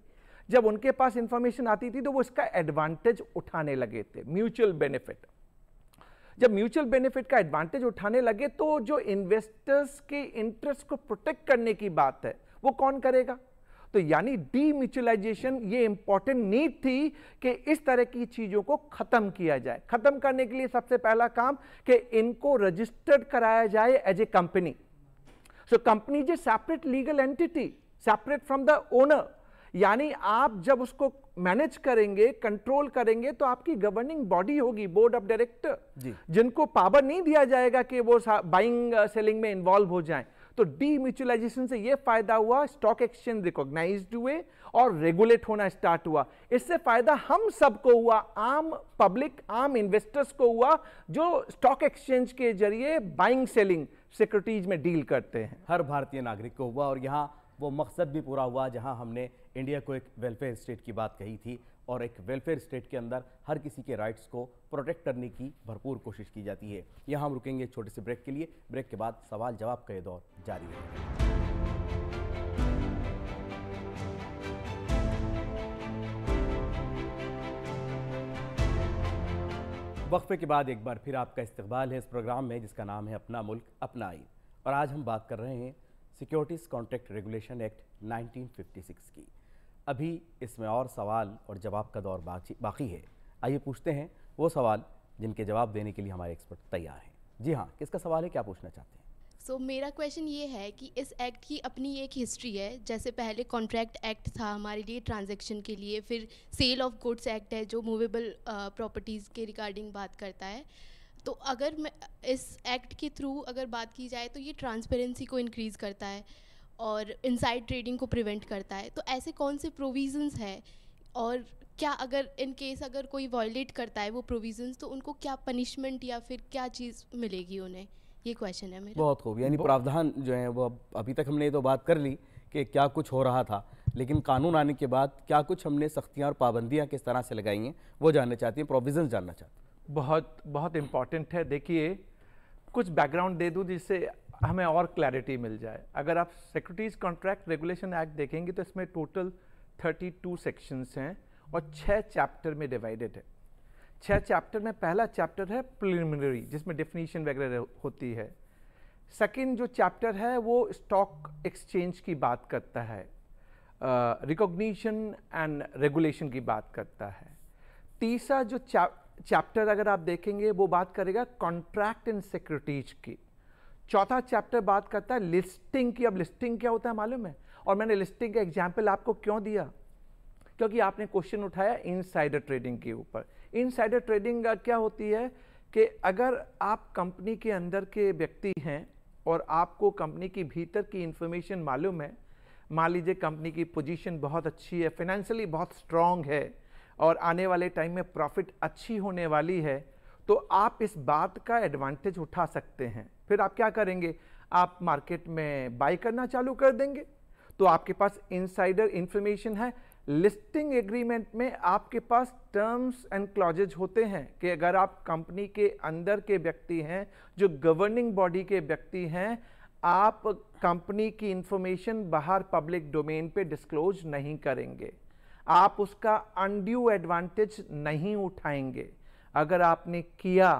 जब उनके पास इन्फॉर्मेशन आती थी तो वो इसका एडवांटेज उठाने लगे थे म्यूचुअल बेनिफिट जब म्यूचुअल बेनिफिट का एडवांटेज उठाने लगे तो जो इन्वेस्टर्स के इंटरेस्ट को प्रोटेक्ट करने की बात है वो कौन करेगा तो यानी डीमिचुलाइजेशन ये इंपॉर्टेंट नीड थी कि इस तरह की चीज़ों को ख़त्म किया जाए ख़त्म करने के लिए सबसे पहला काम कि इनको रजिस्टर्ड कराया जाए as a company so company is separate legal entity separate from the owner यानी आप जब उसको मैनेज करेंगे कंट्रोल करेंगे तो आपकी गवर्निंग बॉडी होगी बोर्ड ऑफ डायरेक्टर जिनको पावर नहीं दिया जाएगा कि वो बाइंग सेलिंग uh, में इन्वॉल्व हो जाए तो डीम्यूचुअलाइजेशन से ये फायदा हुआ स्टॉक एक्सचेंज रिकॉग्नाइज हुए और रेगुलेट होना स्टार्ट हुआ इससे फायदा हम सबको हुआ आम पब्लिक आम इन्वेस्टर्स को हुआ जो स्टॉक एक्सचेंज के जरिए बाइंग सेलिंग सिक्योरिटीज में डील करते हैं हर भारतीय नागरिक को हुआ और यहाँ वो मकसद भी पूरा हुआ जहाँ हमने इंडिया को एक वेलफेयर स्टेट की बात कही थी और एक वेलफेयर स्टेट के अंदर हर किसी के राइट्स को प्रोटेक्ट करने की भरपूर कोशिश की जाती है यहाँ हम रुकेंगे छोटे से ब्रेक के लिए ब्रेक के बाद सवाल जवाब का ये दौर जारी है वक्फे के बाद एक बार फिर आपका इस्तेबाल है इस प्रोग्राम में जिसका नाम है अपना मुल्क अपना आइन और आज हम बात कर रहे हैं सिक्योरिटीज़ कॉन्ट्रैक्ट रेगुलेशन एक्ट 1956 की अभी इसमें और सवाल और जवाब का दौर बाकी है आइए पूछते हैं वो सवाल जिनके जवाब देने के लिए हमारे एक्सपर्ट तैयार हैं जी हाँ किसका सवाल है क्या पूछना चाहते हैं सो so, मेरा क्वेश्चन ये है कि इस एक्ट की अपनी एक हिस्ट्री है जैसे पहले कॉन्ट्रैक्ट एक्ट था हमारे लिए ट्रांजैक्शन के लिए फिर सेल ऑफ गुड्स एक्ट है जो मूवेबल प्रॉपर्टीज़ के रिगार्डिंग बात करता है तो अगर मैं इस एक्ट के थ्रू अगर बात की जाए तो ये ट्रांसपेरेंसी को इनक्रीज़ करता है और इनसाइड ट्रेडिंग को प्रिवेंट करता है तो ऐसे कौन से प्रोविजंस हैं और क्या अगर इन केस अगर कोई वॉयलेट करता है वो प्रोविजंस तो उनको क्या पनिशमेंट या फिर क्या चीज़ मिलेगी उन्हें ये क्वेश्चन है मेरा बहुत खूब यानी प्रावधान जो है वो अभी तक हमने ये तो बात कर ली कि क्या कुछ हो रहा था लेकिन कानून आने के बाद क्या कुछ हमने सख्तियाँ और पाबंदियाँ किस तरह से लगाई हैं वो जानना चाहती हैं प्रोविजन जानना चाहती हैं बहुत बहुत इम्पॉर्टेंट है देखिए कुछ बैकग्राउंड दे दूँ जिससे हमें और क्लैरिटी मिल जाए अगर आप सिक्योरिटीज़ कॉन्ट्रैक्ट रेगुलेशन एक्ट देखेंगे तो इसमें टोटल 32 सेक्शंस हैं और छः चैप्टर में डिवाइडेड है छः चैप्टर में पहला चैप्टर है प्रिलिमिनरी जिसमें डेफिनेशन वगैरह होती है सेकंड जो चैप्टर है वो स्टॉक एक्सचेंज की बात करता है रिकॉग्निशन एंड रेगुलेशन की बात करता है तीसरा जो चैप्टर अगर आप देखेंगे वो बात करेगा कॉन्ट्रैक्ट इन सिक्योरिटीज की चौथा चैप्टर बात करता है लिस्टिंग की अब लिस्टिंग क्या होता है मालूम है और मैंने लिस्टिंग का एग्जाम्पल आपको क्यों दिया क्योंकि आपने क्वेश्चन उठाया इन ट्रेडिंग के ऊपर इन ट्रेडिंग क्या होती है कि अगर आप कंपनी के अंदर के व्यक्ति हैं और आपको कंपनी की भीतर की इन्फॉर्मेशन मालूम है मान लीजिए कंपनी की पोजीशन बहुत अच्छी है फाइनेंशियली बहुत स्ट्रांग है और आने वाले टाइम में प्रॉफिट अच्छी होने वाली है तो आप इस बात का एडवांटेज उठा सकते हैं फिर आप क्या करेंगे आप मार्केट में बाई करना चालू कर देंगे तो आपके पास इनसाइडर इंफॉर्मेशन है लिस्टिंग एग्रीमेंट में आपके पास टर्म्स एंड क्लॉजेज होते हैं कि अगर आप कंपनी के अंदर के व्यक्ति हैं जो गवर्निंग बॉडी के व्यक्ति हैं आप कंपनी की इंफॉर्मेशन बाहर पब्लिक डोमेन पे डिस्क्लोज नहीं करेंगे आप उसका अनड्यू एडवांटेज नहीं उठाएंगे अगर आपने किया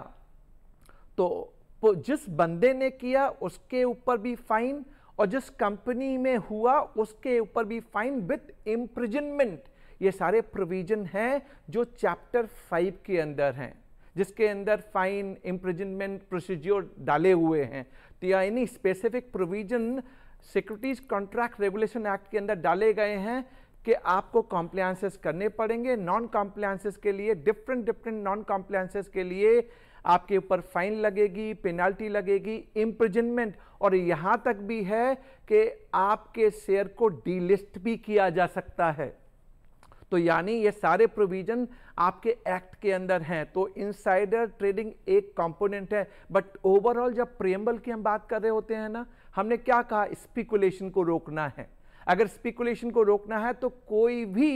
तो जिस बंदे ने किया उसके ऊपर भी फाइन और जिस कंपनी में हुआ उसके ऊपर भी फाइन विथ इम्प्रिजनमेंट ये सारे प्रोविजन हैं जो चैप्टर फाइव के अंदर हैं जिसके अंदर फाइन इम्प्रिजनमेंट प्रोसीज्योर डाले हुए हैं तो यानी specific provision securities contract regulation act के अंदर डाले गए हैं कि आपको कॉम्प्लायसेस करने पड़ेंगे नॉन कॉम्प्लायसेस के लिए डिफरेंट डिफरेंट नॉन कॉम्प्लायसेस के लिए आपके ऊपर फाइन लगेगी पेनाल्टी लगेगी इम्प्रिजनमेंट और यहां तक भी है कि आपके शेयर को डीलिस्ट भी किया जा सकता है तो यानी ये सारे प्रोविजन आपके एक्ट के अंदर हैं तो इनसाइडर ट्रेडिंग एक कंपोनेंट है बट ओवरऑल जब प्रेम्बल की हम बात कर रहे होते हैं ना हमने क्या कहा स्पीकुलेशन को रोकना है अगर स्पीकुलेशन को रोकना है तो कोई भी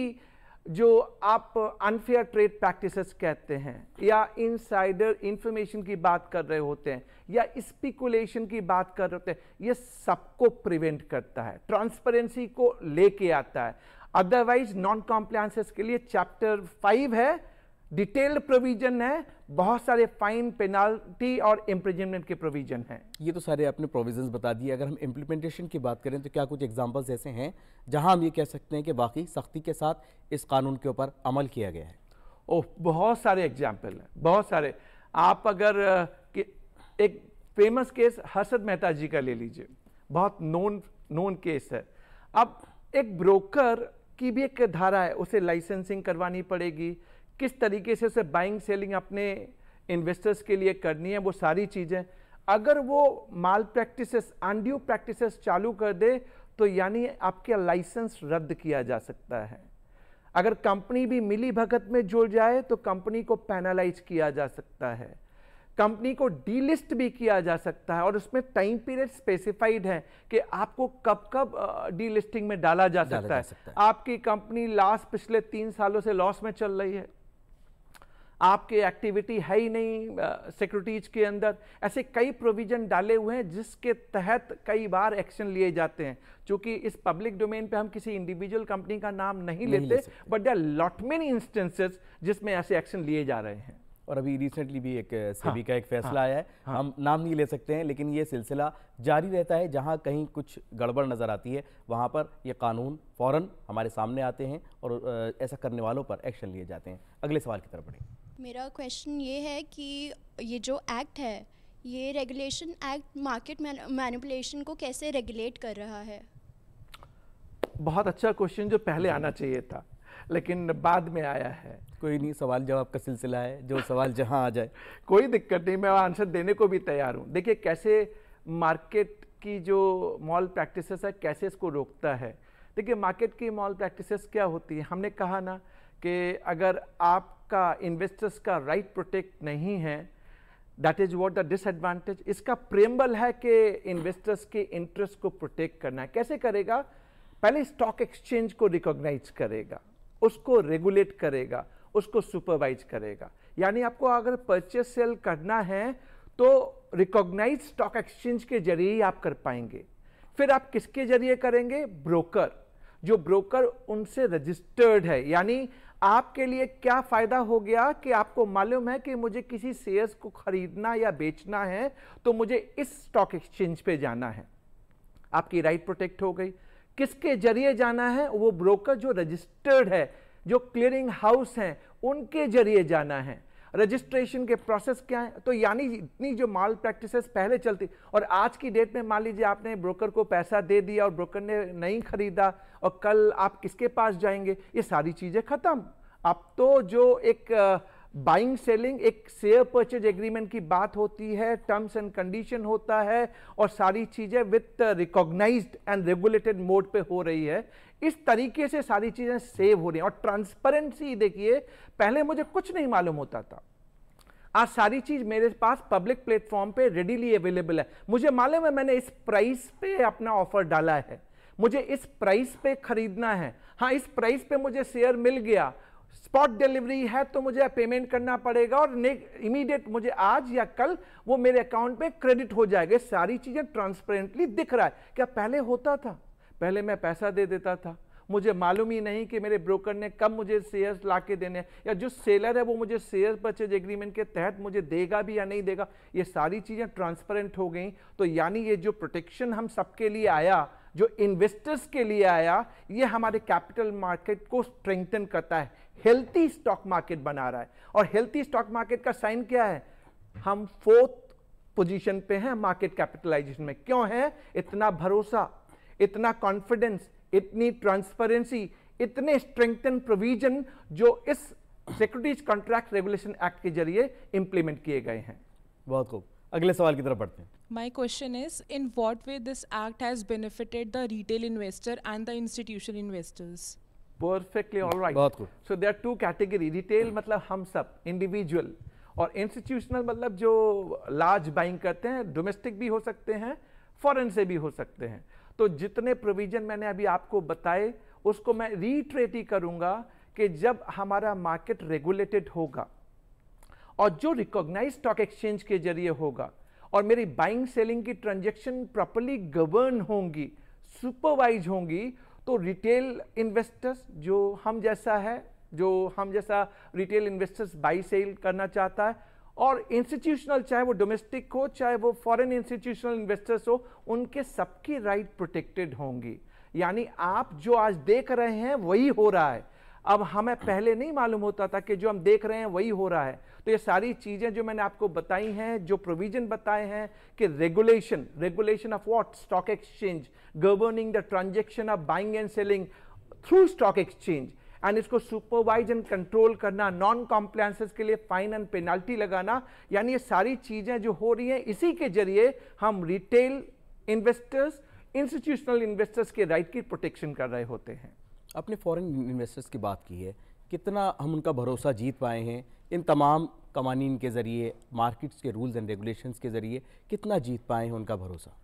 जो आप अनफेयर ट्रेड प्रैक्टिसेस कहते हैं या इनसाइडर इंफॉर्मेशन की बात कर रहे होते हैं या स्पिकुलेशन की बात कर रहे होते हैं ये सबको प्रिवेंट करता है ट्रांसपेरेंसी को लेके आता है अदरवाइज नॉन कॉम्प्लायसेस के लिए चैप्टर फाइव है डिटेल्ड प्रोविजन है बहुत सारे फाइन पेनाल्टी और इम्प्रिजनमेंट के प्रोविजन हैं ये तो सारे आपने प्रोविजंस बता दिए अगर हम इम्प्लीमेंटेशन की बात करें तो क्या कुछ एग्जांपल्स ऐसे हैं जहां हम ये कह सकते हैं कि वाकई सख्ती के साथ इस कानून के ऊपर अमल किया गया है ओह बहुत सारे एग्जाम्पल हैं बहुत सारे आप अगर एक फेमस केस हर्षद मेहता जी का ले लीजिए बहुत नोन नोन केस है अब एक ब्रोकर की भी एक धारा है उसे लाइसेंसिंग करवानी पड़ेगी किस तरीके से उसे बाइंग सेलिंग अपने इन्वेस्टर्स के लिए करनी है वो सारी चीज़ें अगर वो माल प्रैक्टिसेस अनड्यू प्रैक्टिसेस चालू कर दे तो यानी आपका लाइसेंस रद्द किया जा सकता है अगर कंपनी भी मिली भगत में जुड़ जाए तो कंपनी को पैनालाइज किया जा सकता है कंपनी को डीलिस्ट भी किया जा सकता है और उसमें टाइम पीरियड स्पेसिफाइड है कि आपको कब कब डीलिस्टिंग में डाला जा सकता, जा सकता है।, है आपकी कंपनी लास्ट पिछले तीन सालों से लॉस में चल रही है आपके एक्टिविटी है ही नहीं सिक्योरिटीज के अंदर ऐसे कई प्रोविजन डाले हुए हैं जिसके तहत कई बार एक्शन लिए जाते हैं क्योंकि इस पब्लिक डोमेन पे हम किसी इंडिविजुअल कंपनी का नाम नहीं, नहीं लेते but there lot many instances जिसमें ऐसे एक्शन लिए जा रहे हैं और अभी रिसेंटली भी एक हाँ, सेबी हाँ, का एक फैसला हाँ, आया है हाँ, हम नाम नहीं ले सकते हैं लेकिन ये सिलसिला जारी रहता है जहाँ कहीं कुछ गड़बड़ नज़र आती है वहाँ पर ये कानून फ़ौर हमारे सामने आते हैं और ऐसा करने वालों पर एक्शन लिए जाते हैं अगले सवाल की तरफ बढ़े मेरा क्वेश्चन ये है कि ये जो एक्ट है ये रेगुलेशन एक्ट मार्केट मैनिपुलेशन को कैसे रेगुलेट कर रहा है बहुत अच्छा क्वेश्चन जो पहले आना चाहिए था लेकिन बाद में आया है कोई नहीं सवाल जवाब का सिलसिला है जो सवाल जहां आ जाए कोई दिक्कत नहीं मैं आंसर देने को भी तैयार हूं देखिए कैसे मार्केट की जो मॉल प्रैक्टिसेस है कैसे इसको रोकता है देखिए मार्केट की मॉल प्रैक्टिसेस क्या होती है हमने कहा ना कि अगर आपका इन्वेस्टर्स का राइट प्रोटेक्ट नहीं है that is what the disadvantage इसका प्रेम्बल है कि इन्वेस्टर्स के इंटरेस्ट को प्रोटेक्ट करना है कैसे करेगा पहले स्टॉक एक्सचेंज को रिकॉग्नाइज करेगा उसको रेगुलेट करेगा उसको सुपरवाइज करेगा यानी आपको अगर परचेस सेल करना है तो रिकॉग्नाइज स्टॉक एक्सचेंज के जरिए ही आप कर पाएंगे फिर आप किसके जरिए करेंगे ब्रोकर जो ब्रोकर उनसे रजिस्टर्ड है यानी आपके लिए क्या फ़ायदा हो गया कि आपको मालूम है कि मुझे किसी शेयर्स को ख़रीदना या बेचना है तो मुझे इस स्टॉक एक्सचेंज पे जाना है आपकी राइट प्रोटेक्ट हो गई किसके जरिए जाना है वो ब्रोकर जो रजिस्टर्ड है जो क्लियरिंग हाउस हैं उनके जरिए जाना है रजिस्ट्रेशन के प्रोसेस क्या है तो यानी इतनी जो माल प्रैक्टिस पहले चलती और आज की डेट में मान लीजिए आपने ब्रोकर को पैसा दे दिया और ब्रोकर ने नहीं खरीदा और कल आप किसके पास जाएंगे ये सारी चीज़ें खत्म अब तो जो एक बाइंग सेलिंग एक शेयर परचेज एग्रीमेंट की बात होती है टर्म्स एंड कंडीशन होता है और सारी चीज़ें with recognised and regulated mode पे हो रही है इस तरीके से सारी चीज़ें सेव हो रही हैं और ट्रांसपेरेंसी देखिए पहले मुझे कुछ नहीं मालूम होता था आज सारी चीज़ मेरे पास पब्लिक प्लेटफॉर्म पे रेडीली अवेलेबल है मुझे मालूम है मैंने इस प्राइस पे अपना ऑफर डाला है मुझे इस प्राइस पे खरीदना है हाँ इस प्राइस पे मुझे शेयर मिल गया स्पॉट डिलीवरी है तो मुझे पेमेंट करना पड़ेगा और इमीडिएट मुझे आज या कल वो मेरे अकाउंट में क्रेडिट हो जाएगा सारी चीज़ें ट्रांसपेरेंटली दिख रहा है क्या पहले होता था पहले मैं पैसा दे देता था मुझे मालूम ही नहीं कि मेरे ब्रोकर ने कब मुझे शेयर्स ला के देने या जो सेलर है वो मुझे शेयर परचेज एग्रीमेंट के तहत मुझे देगा भी या नहीं देगा ये सारी चीज़ें ट्रांसपेरेंट हो गई तो यानी ये जो प्रोटेक्शन हम सबके लिए आया जो इन्वेस्टर्स के लिए आया ये हमारे कैपिटल मार्केट को स्ट्रेंथन करता है हेल्थी स्टॉक मार्केट बना रहा है और हेल्थी स्टॉक मार्केट का साइन क्या है हम फोर्थ पोजीशन पे हैं मार्केट कैपिटलाइजेशन में क्यों है इतना भरोसा इतना कॉन्फिडेंस इतनी ट्रांसपेरेंसी इतने स्ट्रेंथन प्रोविजन जो इस सिक्योरिटीज कॉन्ट्रैक्ट रेगुलेशन एक्ट के जरिए इंप्लीमेंट किए गए हैं बहुत खूब अगले सवाल की तरफ बढ़ते हैं My question is in what way this act has benefited the retail investor and the institutional investors? Perfectly all right. बहुत cool. So there are two category. Retail मतलब हम सब individual और institutional मतलब जो large buying करते हैं domestic भी हो सकते हैं foreign से भी हो सकते हैं तो जितने प्रोविज़न मैंने अभी आपको बताए उसको मैं रिट्रेट ही करूंगा कि जब हमारा मार्केट रेगुलेटेड होगा और जो रिकॉग्नाइज स्टॉक एक्सचेंज के जरिए होगा और मेरी बाइंग सेलिंग की ट्रांजेक्शन प्रॉपरली गवर्न होंगी सुपरवाइज होंगी तो रिटेल इन्वेस्टर्स जो हम जैसा है जो हम जैसा रिटेल इन्वेस्टर्स बाई सेल करना चाहता है और इंस्टीट्यूशनल चाहे वो डोमेस्टिक हो चाहे वो फॉरेन इंस्टीट्यूशनल इन्वेस्टर्स हो उनके सबकी राइट प्रोटेक्टेड होंगी यानी आप जो आज देख रहे हैं वही हो रहा है अब हमें पहले नहीं मालूम होता था कि जो हम देख रहे हैं वही हो रहा है तो ये सारी चीज़ें जो मैंने आपको बताई हैं जो प्रोविजन बताए हैं कि regulation regulation of what stock exchange governing the transaction of buying and selling through stock exchange and इसको सुपरवाइज एंड कंट्रोल करना नॉन कॉम्प्लायसेस के लिए फाइन एंड पेनाल्टी लगाना यानी ये सारी चीज़ें जो हो रही हैं इसी के जरिए हम रिटेल इन्वेस्टर्स इंस्टीट्यूशनल इन्वेस्टर्स के राइट की प्रोटेक्शन कर रहे होते हैं आपने फॉरेन इन्वेस्टर्स की बात की है कितना हम उनका भरोसा जीत पाए हैं इन तमाम कवानीन के ज़रिए मार्केट्स के रूल्स एंड रेगुलेशंस के ज़रिए कितना जीत पाए हैं उनका भरोसा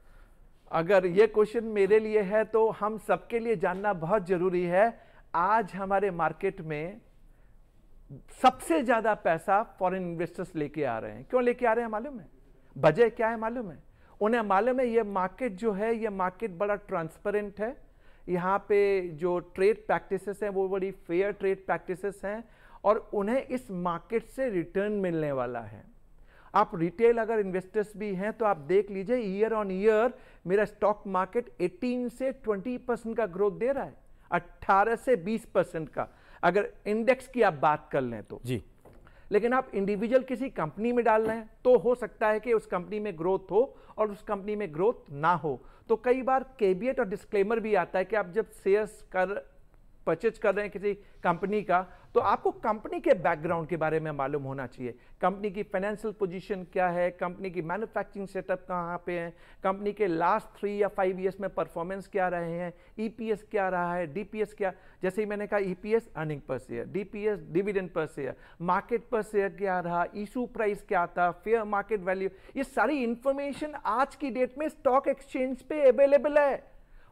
अगर ये क्वेश्चन मेरे लिए है तो हम सबके लिए जानना बहुत ज़रूरी है आज हमारे मार्केट में सबसे ज्यादा पैसा फॉरेन इन्वेस्टर्स लेके आ रहे हैं क्यों लेके आ रहे हैं मालूम है वजह क्या है मालूम है उन्हें मालूम है ये मार्केट जो है ये मार्केट बड़ा ट्रांसपेरेंट है यहाँ पे जो ट्रेड प्रैक्टिसेस हैं वो बड़ी फेयर ट्रेड प्रैक्टिसेस हैं और उन्हें इस मार्केट से रिटर्न मिलने वाला है आप रिटेल अगर इन्वेस्टर्स भी हैं तो आप देख लीजिए ईयर ऑन ईयर मेरा स्टॉक मार्केट 18 से 20 परसेंट का ग्रोथ दे रहा है 18 से 20 परसेंट का अगर इंडेक्स की आप बात कर लें तो जी लेकिन आप इंडिविजुअल किसी कंपनी में डाल रहे हैं तो हो सकता है कि उस कंपनी में ग्रोथ हो और उस कंपनी में ग्रोथ ना हो तो कई बार केबियट और डिस्क्लेमर भी आता है कि आप जब शेयर्स कर परचेज कर रहे हैं किसी कंपनी का तो आपको कंपनी के बैकग्राउंड के बारे में मालूम होना चाहिए कंपनी की फाइनेंशियल पोजीशन क्या है कंपनी की मैन्युफैक्चरिंग सेटअप कहाँ पे है कंपनी के लास्ट थ्री या फाइव ईयर्स में परफॉर्मेंस क्या रहे हैं ईपीएस e क्या रहा है डीपीएस क्या जैसे ही मैंने कहा EPS earning per share DPS dividend per share market per share क्या रहा इशू प्राइस क्या था फेयर मार्केट वैल्यू ये सारी इंफॉर्मेशन आज की डेट में स्टॉक एक्सचेंज पे अवेलेबल है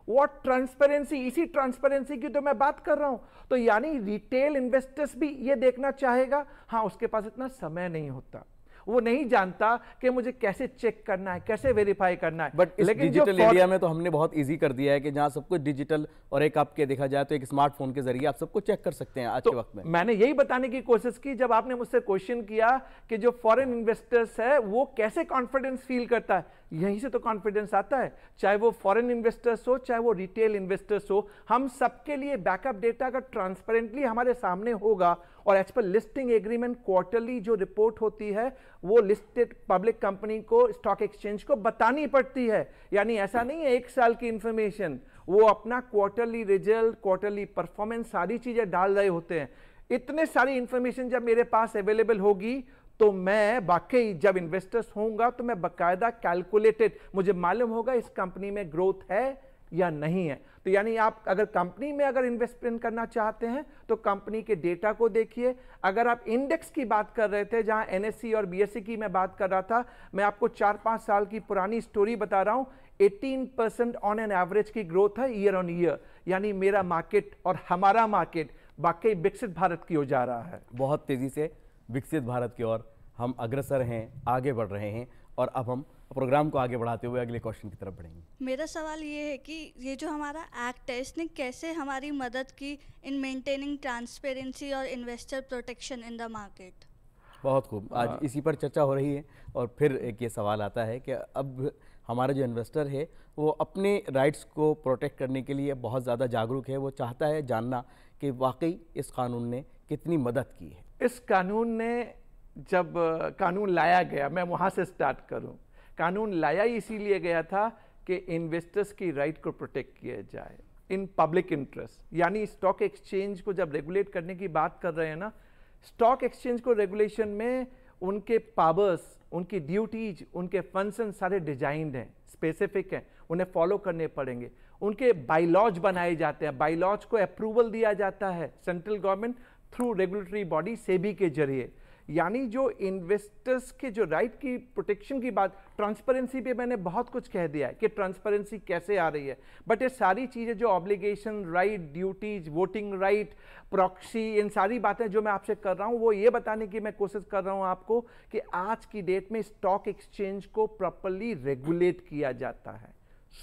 वॉट ट्रांसपेरेंसी इसी ट्रांसपेरेंसी की तो मैं बात कर रहा हूं तो यानी रिटेल इन्वेस्टर्स भी ये देखना चाहेगा हाँ उसके पास इतना समय नहीं होता वो नहीं जानता कि मुझे कैसे चेक करना है कैसे वेरीफाई करना है बट लेकिन डिजिटल एरिया में तो हमने बहुत इजी कर दिया है कि जहां सब कुछ डिजिटल और एक आपके देखा जाए तो एक स्मार्टफोन के जरिए आप सबको चेक कर सकते हैं आज तो के वक्त में मैंने यही बताने की कोशिश की जब आपने मुझसे क्वेश्चन किया कि जो फॉरेन इन्वेस्टर्स है वो कैसे कॉन्फिडेंस फील करता है यहीं से तो कॉन्फिडेंस आता है चाहे वो फॉरेन इन्वेस्टर्स हो चाहे वो रिटेल इन्वेस्टर्स हो हम सबके लिए बैकअप डेटा अगर ट्रांसपेरेंटली हमारे सामने होगा और as per listing agreement quarterly जो रिपोर्ट होती है वो लिस्टेड पब्लिक कंपनी को स्टॉक एक्सचेंज को बतानी पड़ती है यानी ऐसा नहीं है एक साल की इंफॉर्मेशन वो अपना क्वार्टरली रिजल्ट क्वार्टरली परफॉर्मेंस सारी चीज़ें डाल रहे होते हैं इतने सारी इंफॉर्मेशन जब मेरे पास अवेलेबल होगी तो मैं वाकई जब इन्वेस्टर्स होऊंगा तो मैं बकायदा कैलकुलेटेड मुझे मालूम होगा इस कंपनी में ग्रोथ है या नहीं है तो यानी आप अगर कंपनी में अगर इन्वेस्टमेंट करना चाहते हैं तो कंपनी के डेटा को देखिए अगर आप इंडेक्स की बात कर रहे थे जहां एनएससी e और बीएससी e की मैं बात कर रहा था मैं आपको चार पांच साल की पुरानी स्टोरी बता रहा हूं 18 परसेंट ऑन एन एवरेज की ग्रोथ है ईयर ऑन ईयर यानी मेरा मार्केट और हमारा मार्केट वाकई विकसित भारत की ओर जा रहा है बहुत तेजी से विकसित भारत की ओर हम अग्रसर हैं आगे बढ़ रहे हैं और अब हम प्रोग्राम को आगे बढ़ाते हुए अगले क्वेश्चन की तरफ बढ़ेंगे मेरा सवाल ये है कि ये जो हमारा एक्ट है इसने कैसे हमारी मदद की इन मेंटेनिंग ट्रांसपेरेंसी और investor protection in the market बहुत खूब आज हाँ। इसी पर चर्चा हो रही है और फिर एक ये सवाल आता है कि अब हमारा जो इन्वेस्टर है वो अपने राइट्स को प्रोटेक्ट करने के लिए बहुत ज़्यादा जागरूक है वो चाहता है जानना कि वाकई इस कानून ने कितनी मदद की है इस कानून ने जब कानून लाया गया मैं वहाँ से स्टार्ट करूँ कानून लाया इसीलिए गया था कि इन्वेस्टर्स की राइट को प्रोटेक्ट किया जाए इन पब्लिक इंटरेस्ट यानी स्टॉक एक्सचेंज को जब रेगुलेट करने की बात कर रहे हैं ना स्टॉक एक्सचेंज को रेगुलेशन में उनके पावर्स उनकी ड्यूटीज उनके फंक्शन सारे डिजाइंड हैं स्पेसिफिक हैं उन्हें फॉलो करने पड़ेंगे उनके बाइलॉज बनाए जाते हैं बाइलॉज को अप्रूवल दिया जाता है central government through regulatory body SEBI के जरिए यानी जो इन्वेस्टर्स के जो राइट की प्रोटेक्शन की बात ट्रांसपेरेंसी पे मैंने बहुत कुछ कह दिया है कि ट्रांसपेरेंसी कैसे आ रही है बट ये सारी चीज़ें जो obligation right duties voting right proxy इन सारी बातें जो मैं आपसे कर रहा हूँ वो ये बताने की मैं कोशिश कर रहा हूँ आपको कि आज की डेट में स्टॉक एक्सचेंज को प्रॉपरली रेगुलेट किया जाता है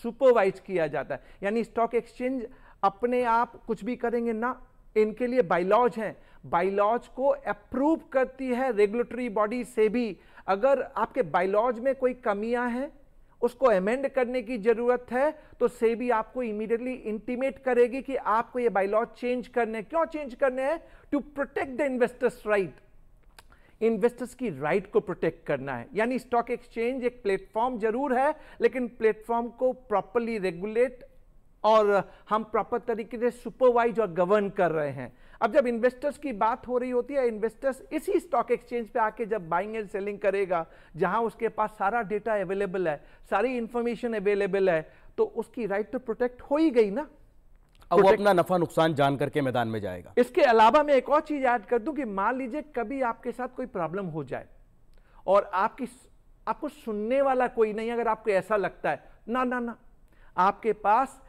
सुपरवाइज किया जाता है यानी स्टॉक एक्सचेंज अपने आप कुछ भी करेंगे ना इनके लिए बाइलॉज हैं बाइलॉज को अप्रूव करती है रेगुलेटरी बॉडी से भी अगर आपके बाइलॉज में कोई कमियां हैं उसको अमेंड करने की ज़रूरत है तो से भी आपको इमीडिएटली इंटीमेट करेगी कि आपको ये बाइलॉज चेंज करने क्यों चेंज करने हैं to protect the investors right investors की राइट right को प्रोटेक्ट करना है यानी स्टॉक एक्सचेंज एक प्लेटफॉर्म जरूर है लेकिन प्लेटफॉर्म को प्रॉपरली रेगुलेट और हम प्रॉपर तरीके से सुपरवाइज और गवर्न कर रहे हैं अब जब इन्वेस्टर्स की बात हो रही होती है इन्वेस्टर्स इसी स्टॉक एक्सचेंज पे आके जब बाइंग एंड सेलिंग करेगा जहां उसके पास सारा डेटा अवेलेबल है सारी इंफॉर्मेशन अवेलेबल है तो उसकी राइट टू तो प्रोटेक्ट हो ही गई ना वो अपना नफा नुकसान जान करके मैदान में जाएगा इसके अलावा मैं एक और चीज याद कर दूं कि मान लीजिए कभी आपके साथ कोई प्रॉब्लम हो जाए और आपकी आपको सुनने वाला कोई नहीं अगर आपको ऐसा लगता है ना ना ना आपके पास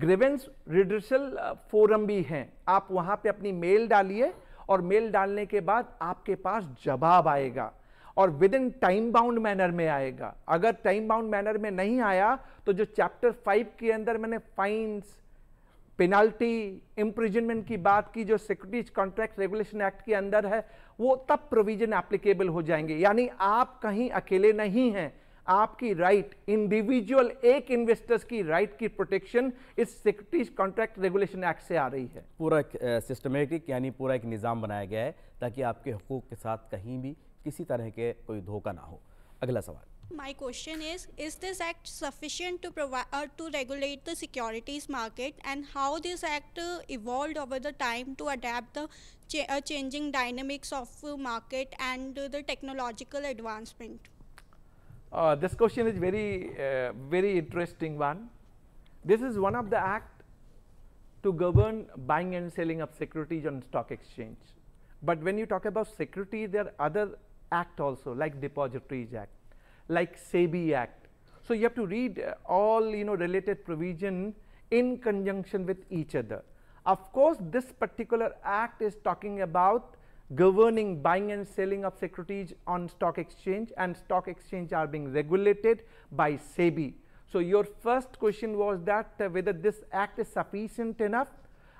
ग्रेवेंस रिड्रेसल फोरम भी हैं आप वहाँ पे अपनी मेल डालिए और मेल डालने के बाद आपके पास जवाब आएगा और within time bound manner में आएगा अगर टाइम बाउंड मैनर में नहीं आया तो जो चैप्टर फाइव के अंदर मैंने फाइन्स पेनाल्टी इम्प्रिजनमेंट की बात की जो सिक्योरिटीज कॉन्ट्रैक्ट रेगुलेशन एक्ट के अंदर है वो तब प्रोविजन एप्लीकेबल हो जाएंगे यानी आप कहीं अकेले नहीं हैं आपकी राइट इंडिविजुअल एक इन्वेस्टर्स की राइट right की प्रोटेक्शन इस सिक्योरिटीज कॉन्ट्रैक्ट रेगुलेशन एक्ट से आ रही है पूरा सिस्टमेटिक यानी पूरा एक निज़ाम बनाया गया है ताकि आपके हकूक के साथ कहीं भी किसी तरह के कोई धोखा ना हो अगला सवाल my question is is this act sufficient to provide to regulate the securities market and how this act evolve over the time to adapt changing dynamics of market and the technological advancement Uh, this question is very, uh, very interesting one. This is one of the act to govern buying and selling of securities on stock exchange. But when you talk about security, there are other act also like Depositories Act, like SEBI Act. So, you have to read uh, all you know related provision in conjunction with each other. Of course, this particular act is talking about governing buying and selling of securities on stock exchange and stock exchange are being regulated by SEBI. So your first question was that uh, whether this act is sufficient enough.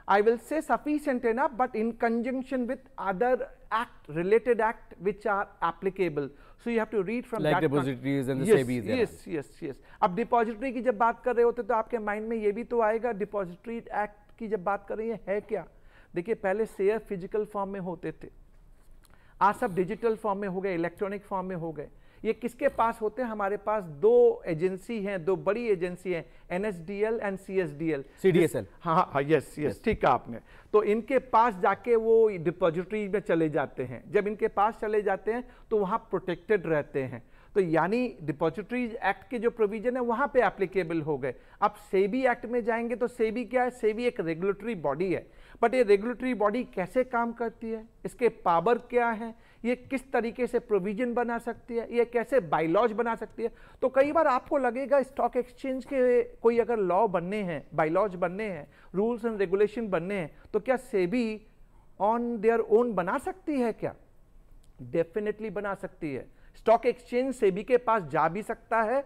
I will say sufficient enough but in conjunction with other act related act which are applicable. So you have to read from like that depositories and the yes, SEBI. Yes, yes, yes. Yes. अब depository की जब बात कर रहे होते तो आपके mind में ये भी तो आएगा depository act की जब बात कर रही है, है क्या? देखिए पहले शेयर फिजिकल फॉर्म में होते थे आज सब डिजिटल फॉर्म में हो गए इलेक्ट्रॉनिक फॉर्म में हो गए ये किसके पास होते हैं हमारे पास दो एजेंसी हैं दो बड़ी एजेंसी हैं एनएसडीएल एंड सीएसडीएल सीडीएसएल हाँ हाँ यस यस ठीक है आपने तो इनके पास जाके वो डिपॉजिटरी में चले जाते हैं जब इनके पास चले जाते हैं तो वहाँ प्रोटेक्टेड रहते हैं तो यानी डिपॉजिटरीज एक्ट के जो प्रोविजन है वहां पे एप्लीकेबल हो गए अब सेबी एक्ट में जाएंगे तो सेबी क्या है सेबी एक रेगुलेटरी बॉडी है बट ये रेगुलेटरी बॉडी कैसे काम करती है इसके पावर क्या है ये किस तरीके से प्रोविजन बना सकती है ये कैसे बाइलॉज बना सकती है तो कई बार आपको लगेगा स्टॉक एक्सचेंज के कोई अगर लॉ बनने हैं बायलॉज बनने हैं रूल्स एंड रेगुलेशन बनने हैं तो क्या सेबी ऑन देयर ओन बना सकती है क्या डेफिनेटली बना सकती है स्टॉक एक्सचेंज सेबी के पास जा भी सकता है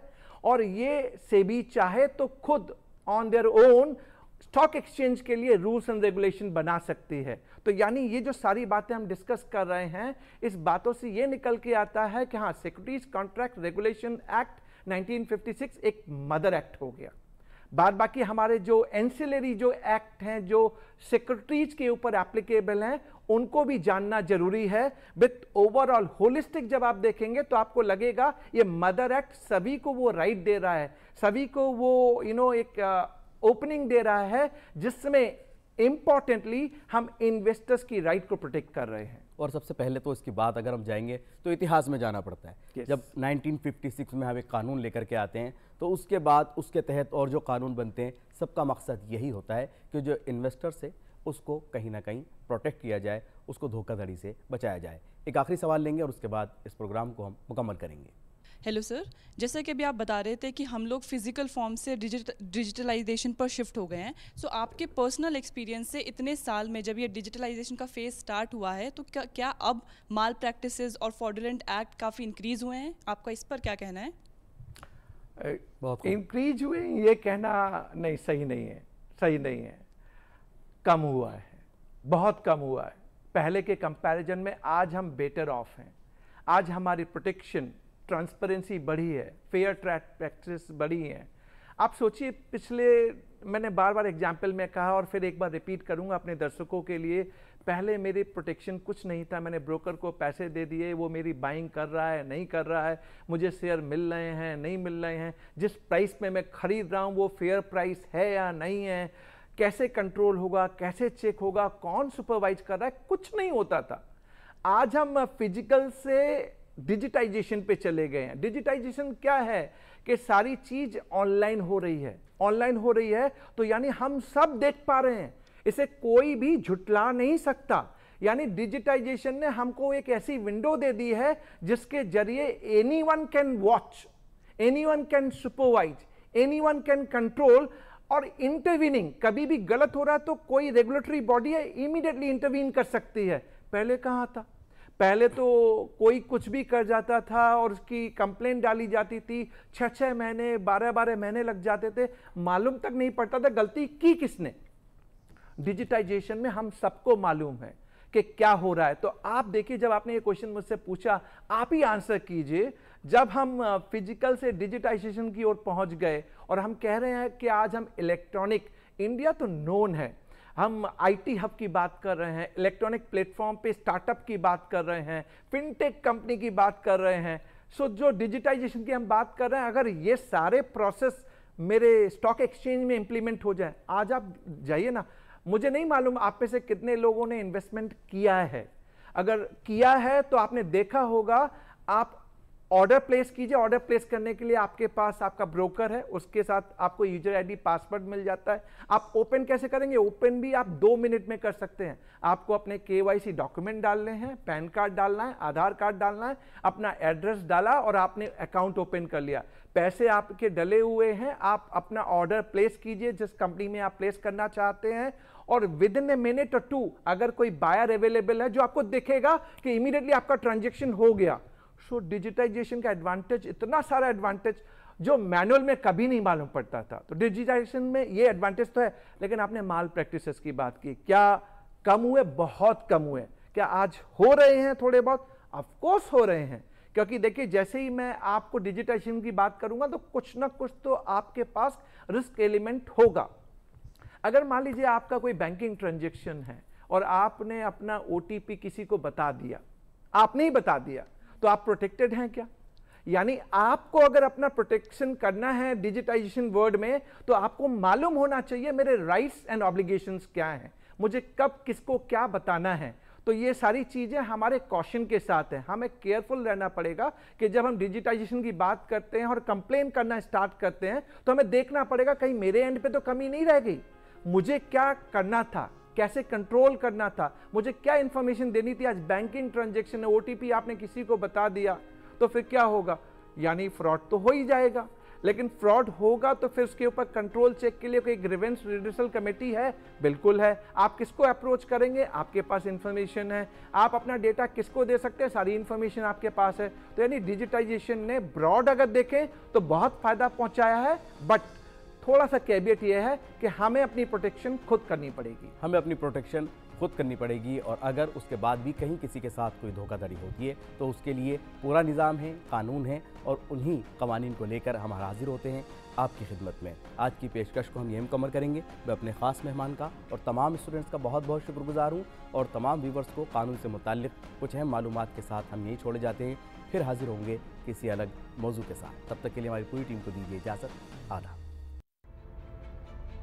और ये सेबी चाहे तो खुद on their own stock exchange के लिए रूल्स एंड रेगुलेशन बना सकती है तो यानी ये जो सारी बातें हम डिस्कस कर रहे हैं इस बातों से ये निकल के आता है कि हाँ सिक्योरिटीज कॉन्ट्रैक्ट रेगुलेशन एक्ट 1956 एक मदर एक्ट हो गया बाद बाकी हमारे जो एंसिलरी जो एक्ट हैं जो सेक्रेटरीज के ऊपर एप्लीकेबल हैं उनको भी जानना जरूरी है विथ ओवरऑल होलिस्टिक जब आप देखेंगे तो आपको लगेगा ये मदर एक्ट सभी को वो राइट दे रहा है सभी को वो यू you नो know, एक ओपनिंग uh, दे रहा है जिसमें इंपॉर्टेंटली हम इन्वेस्टर्स की राइट को प्रोटेक्ट कर रहे हैं और सबसे पहले तो इसकी बात अगर हम जाएंगे तो इतिहास में जाना पड़ता है yes. जब 1956 में हम एक कानून लेकर के आते हैं तो उसके बाद उसके तहत और जो कानून बनते हैं सबका मकसद यही होता है कि जो इन्वेस्टर्स है उसको कहीं ना कहीं प्रोटेक्ट किया जाए उसको धोखाधड़ी से बचाया जाए एक आखिरी सवाल लेंगे और उसके बाद इस प्रोग्राम को हम मुकम्मल करेंगे हेलो सर जैसा कि अभी आप बता रहे थे कि हम लोग फिज़िकल फॉर्म से डिजिट डिजिटलाइजेशन पर शिफ्ट हो गए हैं सो आपके पर्सनल एक्सपीरियंस से इतने साल में जब ये डिजिटलाइजेशन का फेज स्टार्ट हुआ है तो क्या क्या अब माल प्रैक्टिसेस और फॉर्डुलेंट एक्ट काफ़ी इंक्रीज़ हुए हैं आपका इस पर क्या कहना है इंक्रीज हुए ये कहना नहीं सही नहीं है सही नहीं है कम हुआ है बहुत कम हुआ है पहले के कंपैरिजन में आज हम बेटर ऑफ हैं आज हमारी प्रोटेक्शन ट्रांसपेरेंसी बढ़ी है फेयर ट्रैक प्रैक्टिस बढ़ी है आप सोचिए पिछले मैंने बार बार एग्जाम्पल में कहा और फिर एक बार रिपीट करूंगा अपने दर्शकों के लिए पहले मेरी प्रोटेक्शन कुछ नहीं था मैंने ब्रोकर को पैसे दे दिए वो मेरी बाइंग कर रहा है नहीं कर रहा है मुझे शेयर मिल रहे हैं नहीं मिल रहे हैं जिस प्राइस पे मैं ख़रीद रहा हूँ वो फेयर प्राइस है या नहीं है कैसे कंट्रोल होगा कैसे चेक होगा कौन सुपरवाइज कर रहा है कुछ नहीं होता था आज हम फिजिकल से डिजिटाइजेशन पे चले गए हैं डिजिटाइजेशन क्या है कि सारी चीज़ ऑनलाइन हो रही है ऑनलाइन हो रही है तो यानी हम सब देख पा रहे हैं इसे कोई भी झुटला नहीं सकता यानी डिजिटाइजेशन ने हमको एक ऐसी विंडो दे दी है जिसके जरिए anyone can watch anyone can supervise anyone can control और इंटरवीनिंग कभी भी गलत हो रहा है तो कोई रेगुलेटरी बॉडी है इमीडिएटली इंटरवीन कर सकती है पहले कहाँ था पहले तो कोई कुछ भी कर जाता था और उसकी कंप्लेंट डाली जाती थी छः छः महीने बारह बारह महीने लग जाते थे मालूम तक नहीं पड़ता था गलती की किसने डिजिटाइजेशन में हम सबको मालूम है कि क्या हो रहा है तो आप देखिए जब आपने ये क्वेश्चन मुझसे पूछा आप ही आंसर कीजिए जब हम फिजिकल से डिजिटाइजेशन की ओर पहुंच गए और हम कह रहे हैं कि आज हम इलेक्ट्रॉनिक इंडिया तो नोन है हम आईटी हब की बात कर रहे हैं इलेक्ट्रॉनिक प्लेटफॉर्म पे स्टार्टअप की बात कर रहे हैं फिनटेक कंपनी की बात कर रहे हैं सो जो डिजिटाइजेशन की हम बात कर रहे हैं अगर ये सारे प्रोसेस मेरे स्टॉक एक्सचेंज में इंप्लीमेंट हो जाए आज आप जाइए ना मुझे नहीं मालूम आप में से कितने लोगों ने इन्वेस्टमेंट किया है अगर किया है तो आपने देखा होगा आप ऑर्डर प्लेस कीजिए ऑर्डर प्लेस करने के लिए आपके पास आपका ब्रोकर है उसके साथ आपको यूजर आईडी पासवर्ड मिल जाता है आप ओपन कैसे करेंगे ओपन भी आप दो मिनट में कर सकते हैं आपको अपने केवाईसी डॉक्यूमेंट डालने हैं पैन कार्ड डालना है आधार कार्ड डालना है अपना एड्रेस डाला और आपने अकाउंट ओपन कर लिया पैसे आपके डले हुए हैं आप अपना ऑर्डर प्लेस कीजिए जिस कंपनी में आप प्लेस करना चाहते हैं और within a minute or two अगर कोई बायर अवेलेबल है जो आपको देखेगा कि इमीडिएटली आपका ट्रांजेक्शन हो गया सो डिजिटाइजेशन का एडवांटेज इतना सारा एडवांटेज जो मैनुअल में कभी नहीं मालूम पड़ता था तो डिजिटाइजेशन में ये एडवांटेज तो है लेकिन आपने माल प्रैक्टिस की बात की क्या कम हुए बहुत कम हुए क्या आज हो रहे हैं थोड़े बहुत ऑफकोर्स हो रहे हैं क्योंकि देखिए जैसे ही मैं आपको डिजिटाइजेशन की बात करूंगा तो कुछ ना कुछ तो आपके पास रिस्क एलिमेंट होगा अगर मान लीजिए आपका कोई बैंकिंग ट्रांजेक्शन है और आपने अपना ओ किसी को बता दिया आपने ही बता दिया तो आप प्रोटेक्टेड हैं क्या यानी आपको अगर अपना प्रोटेक्शन करना है डिजिटाइजेशन वर्ल्ड में तो आपको मालूम होना चाहिए मेरे राइट्स एंड ऑब्लिगेशंस क्या हैं मुझे कब किसको क्या बताना है तो ये सारी चीज़ें हमारे कॉशन के साथ है हमें केयरफुल रहना पड़ेगा कि जब हम डिजिटाइजेशन की बात करते हैं और कंप्लेन करना स्टार्ट करते हैं तो हमें देखना पड़ेगा कहीं मेरे एंड पे तो कमी नहीं रह गई मुझे क्या करना था कैसे कंट्रोल करना था मुझे क्या इंफॉर्मेशन देनी थी आज बैंकिंग ट्रांजेक्शन है ओटीपी आपने किसी को बता दिया तो फिर क्या होगा यानी फ्रॉड तो हो ही जाएगा लेकिन फ्रॉड होगा तो फिर उसके ऊपर कंट्रोल चेक के लिए कोई ग्रीवेंस रिड्यूसल कमेटी है बिल्कुल है आप किसको अप्रोच करेंगे आपके पास इंफॉर्मेशन है आप अपना डेटा किसको दे सकते हैं सारी इंफॉर्मेशन आपके पास है तो यानी डिजिटाइजेशन ने ब्रॉड अगर देखें तो बहुत फायदा पहुंचाया है बट थोड़ा सा कैबियट ये है कि हमें अपनी प्रोटेक्शन खुद करनी पड़ेगी हमें अपनी प्रोटेक्शन खुद करनी पड़ेगी और अगर उसके बाद भी कहीं किसी के साथ कोई धोखाधड़ी होती है तो उसके लिए पूरा निज़ाम है कानून है और उन्हीं कवानीन को लेकर हम हाजिर होते हैं आपकी खिदमत में आज की पेशकश को हम यह मुकमर करेंगे मैं अपने ख़ास मेहमान का और तमाम स्टूडेंट्स का बहुत बहुत शुक्रगुजार हूँ और तमाम व्यूवर्स को कानून से मुतल कुछ अहम मालूम के साथ हम यही छोड़े जाते हैं फिर हाजिर होंगे किसी अलग मौजू के साथ तब तक के लिए हमारी पूरी टीम को दीजिए इजाज़त आदाब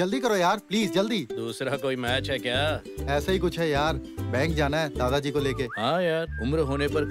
जल्दी करो यार प्लीज जल्दी दूसरा कोई मैच है क्या ऐसा ही कुछ है यार बैंक जाना है दादाजी को लेके हाँ यार उम्र होने पर